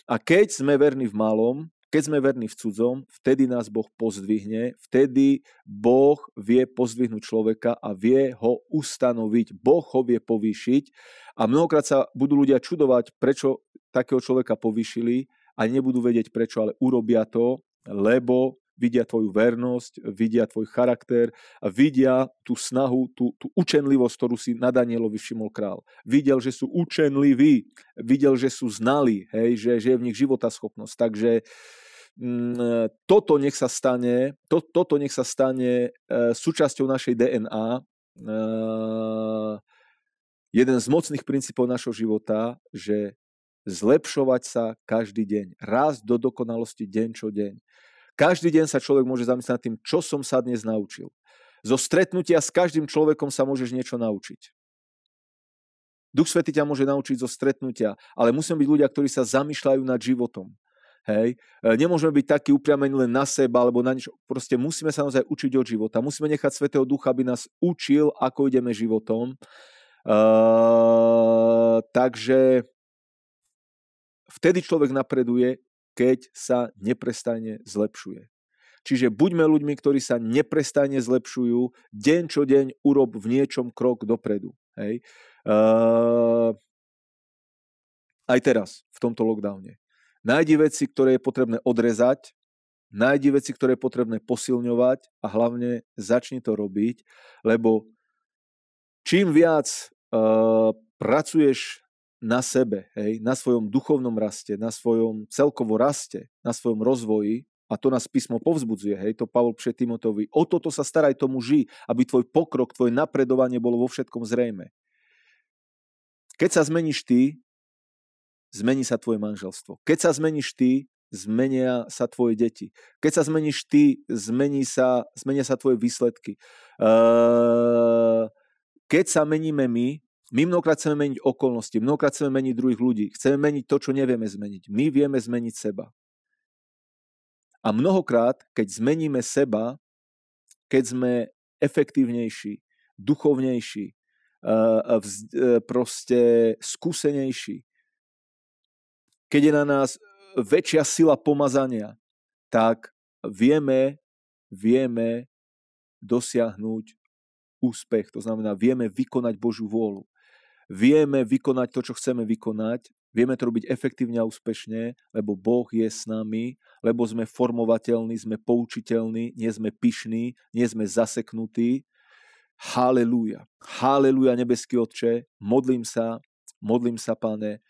S1: A keď sme verní v malom, keď sme verní v cudzom, vtedy nás Boh pozdvihne, vtedy Boh vie pozdvihnúť človeka a vie ho ustanoviť, Boh ho vie povýšiť a mnohokrát sa budú ľudia čudovať, prečo takého človeka povýšili a nebudú vedieť prečo, ale urobia to, lebo vidia tvoju vernosť, vidia tvoj charakter a vidia tú snahu, tú, tú učenlivosť, ktorú si na Danielovi všimol král. Videl, že sú učenliví, videl, že sú znali, hej, že, že je v nich životaschopnosť. Takže uh, Mm, e, toto nech sa stane, to, toto nech sa stane e, súčasťou našej DNA, e, jeden z mocných princípov našho života, že zlepšovať sa každý deň, raz do dokonalosti deň čo deň. Každý deň sa človek môže zamyslieť nad tým, čo som sa dnes naučil. Zo stretnutia s každým človekom sa môžeš niečo naučiť. Duch Svety ťa môže naučiť zo stretnutia, ale musíme byť ľudia, ktorí sa zamýšľajú nad životom. Hej. E, nemôžeme byť takí upriamení len na seba alebo na nič. Proste musíme sa naozaj učiť od života. Musíme nechať Svetého Ducha, aby nás učil, ako ideme životom. Uh, takže vtedy človek napreduje, keď sa neprestane zlepšuje. Čiže buďme ľuďmi, ktorí sa neprestane zlepšujú, deň čo deň urob v niečom krok dopredu. Hej. Uh, aj teraz, v tomto lockdowne. Nájdi veci, ktoré je potrebné odrezať, nájdi veci, ktoré je potrebné posilňovať a hlavne začni to robiť, lebo čím viac uh, pracuješ na sebe, hej, na svojom duchovnom raste, na svojom celkovo raste, na svojom rozvoji, a to nás písmo povzbudzuje, hej, to Pavol pše Timotovi, o toto sa staraj tomu ži, aby tvoj pokrok, tvoje napredovanie bolo vo všetkom zrejme. Keď sa zmeníš ty, zmení sa tvoje manželstvo. Keď sa zmeníš ty, zmenia sa tvoje deti. Keď sa zmeníš ty, zmení sa, zmenia sa tvoje výsledky. Keď sa meníme my, my mnohokrát chceme meniť okolnosti, mnohokrát chceme meniť druhých ľudí, chceme meniť to, čo nevieme zmeniť. My vieme zmeniť seba. A mnohokrát, keď zmeníme seba, keď sme efektívnejší, duchovnejší, e, proste skúsenejší, keď je na nás väčšia sila pomazania, tak vieme, vieme dosiahnuť úspech. To znamená, vieme vykonať Božiu vôľu. Vieme vykonať to, čo chceme vykonať. Vieme to robiť efektívne a úspešne, lebo Boh je s nami, lebo sme formovateľní, sme poučiteľní, nie sme pyšní, nie sme zaseknutí. Halelúja. Halelúja, nebeský Otče. Modlím sa, modlím sa, Pane,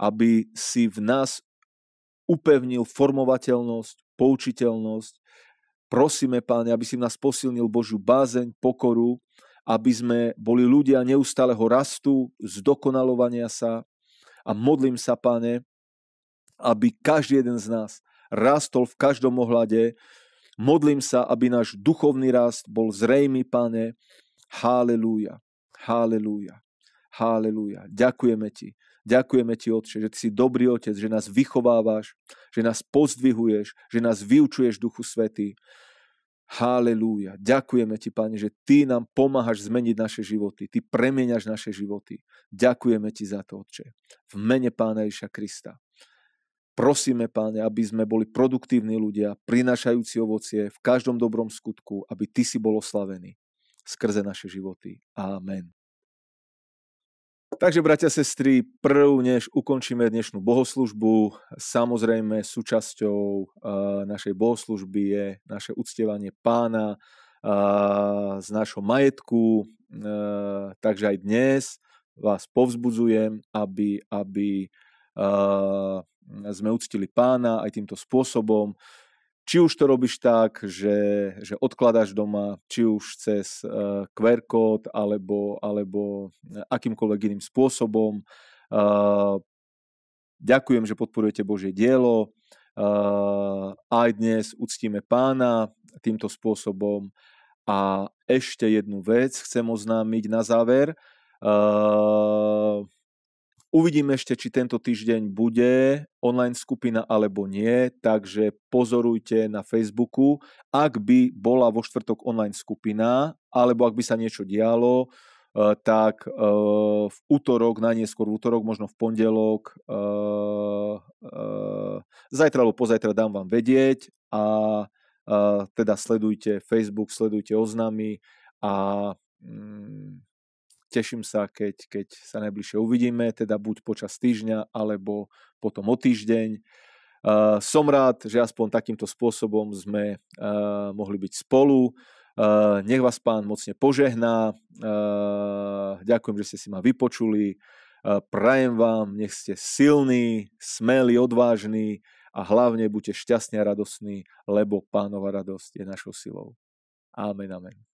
S1: aby si v nás upevnil formovateľnosť, poučiteľnosť. Prosíme, Páne, aby si v nás posilnil Božiu bázeň, pokoru, aby sme boli ľudia neustáleho rastu, zdokonalovania sa. A modlím sa, Páne, aby každý jeden z nás rastol v každom ohľade. Modlím sa, aby náš duchovný rast bol zrejmý, Pane. Halelúja, halelúja, halelúja. Ďakujeme Ti Ďakujeme ti, Otče, že ty si dobrý Otec, že nás vychovávaš, že nás pozdvihuješ, že nás vyučuješ Duchu Svetý. Halelúja. Ďakujeme ti, Pane, že ty nám pomáhaš zmeniť naše životy. Ty premieňaš naše životy. Ďakujeme ti za to, Otče. V mene Pána Ježiša Krista. Prosíme, Páne, aby sme boli produktívni ľudia, prinašajúci ovocie v každom dobrom skutku, aby Ty si bol oslavený skrze naše životy. Amen. Takže, bratia, sestry, prv, než ukončíme dnešnú bohoslužbu, samozrejme súčasťou uh, našej bohoslužby je naše uctievanie pána uh, z našho majetku. Uh, takže aj dnes vás povzbudzujem, aby, aby sme uctili pána aj týmto spôsobom. Či už to robíš tak, že, že odkladáš doma, či už cez eh, QR kód alebo, alebo eh, akýmkoľvek iným spôsobom. Eh, ďakujem, že podporujete Božie dielo. Aj dnes uctíme pána týmto spôsobom. A ešte jednu vec chcem oznámiť na záver. Uvidíme ešte, či tento týždeň bude online skupina alebo nie, takže pozorujte na Facebooku. Ak by bola vo štvrtok online skupina, alebo ak by sa niečo dialo, eh, tak eh, v útorok, najnieskôr v útorok, možno v pondelok, eh, zajtra alebo pozajtra dám vám vedieť a teda sledujte Facebook, sledujte oznámy a mm, teším sa, keď, keď sa najbližšie uvidíme, teda buď počas týždňa, alebo potom o týždeň. Uh, som rád, že aspoň takýmto spôsobom sme uh, mohli byť spolu. Uh, nech vás pán mocne požehná. Uh, ďakujem, že ste si ma vypočuli. Uh, prajem vám, nech ste silní, smelí, odvážni a hlavne buďte šťastní a radosní, lebo pánova radosť je našou silou. Amen, amen.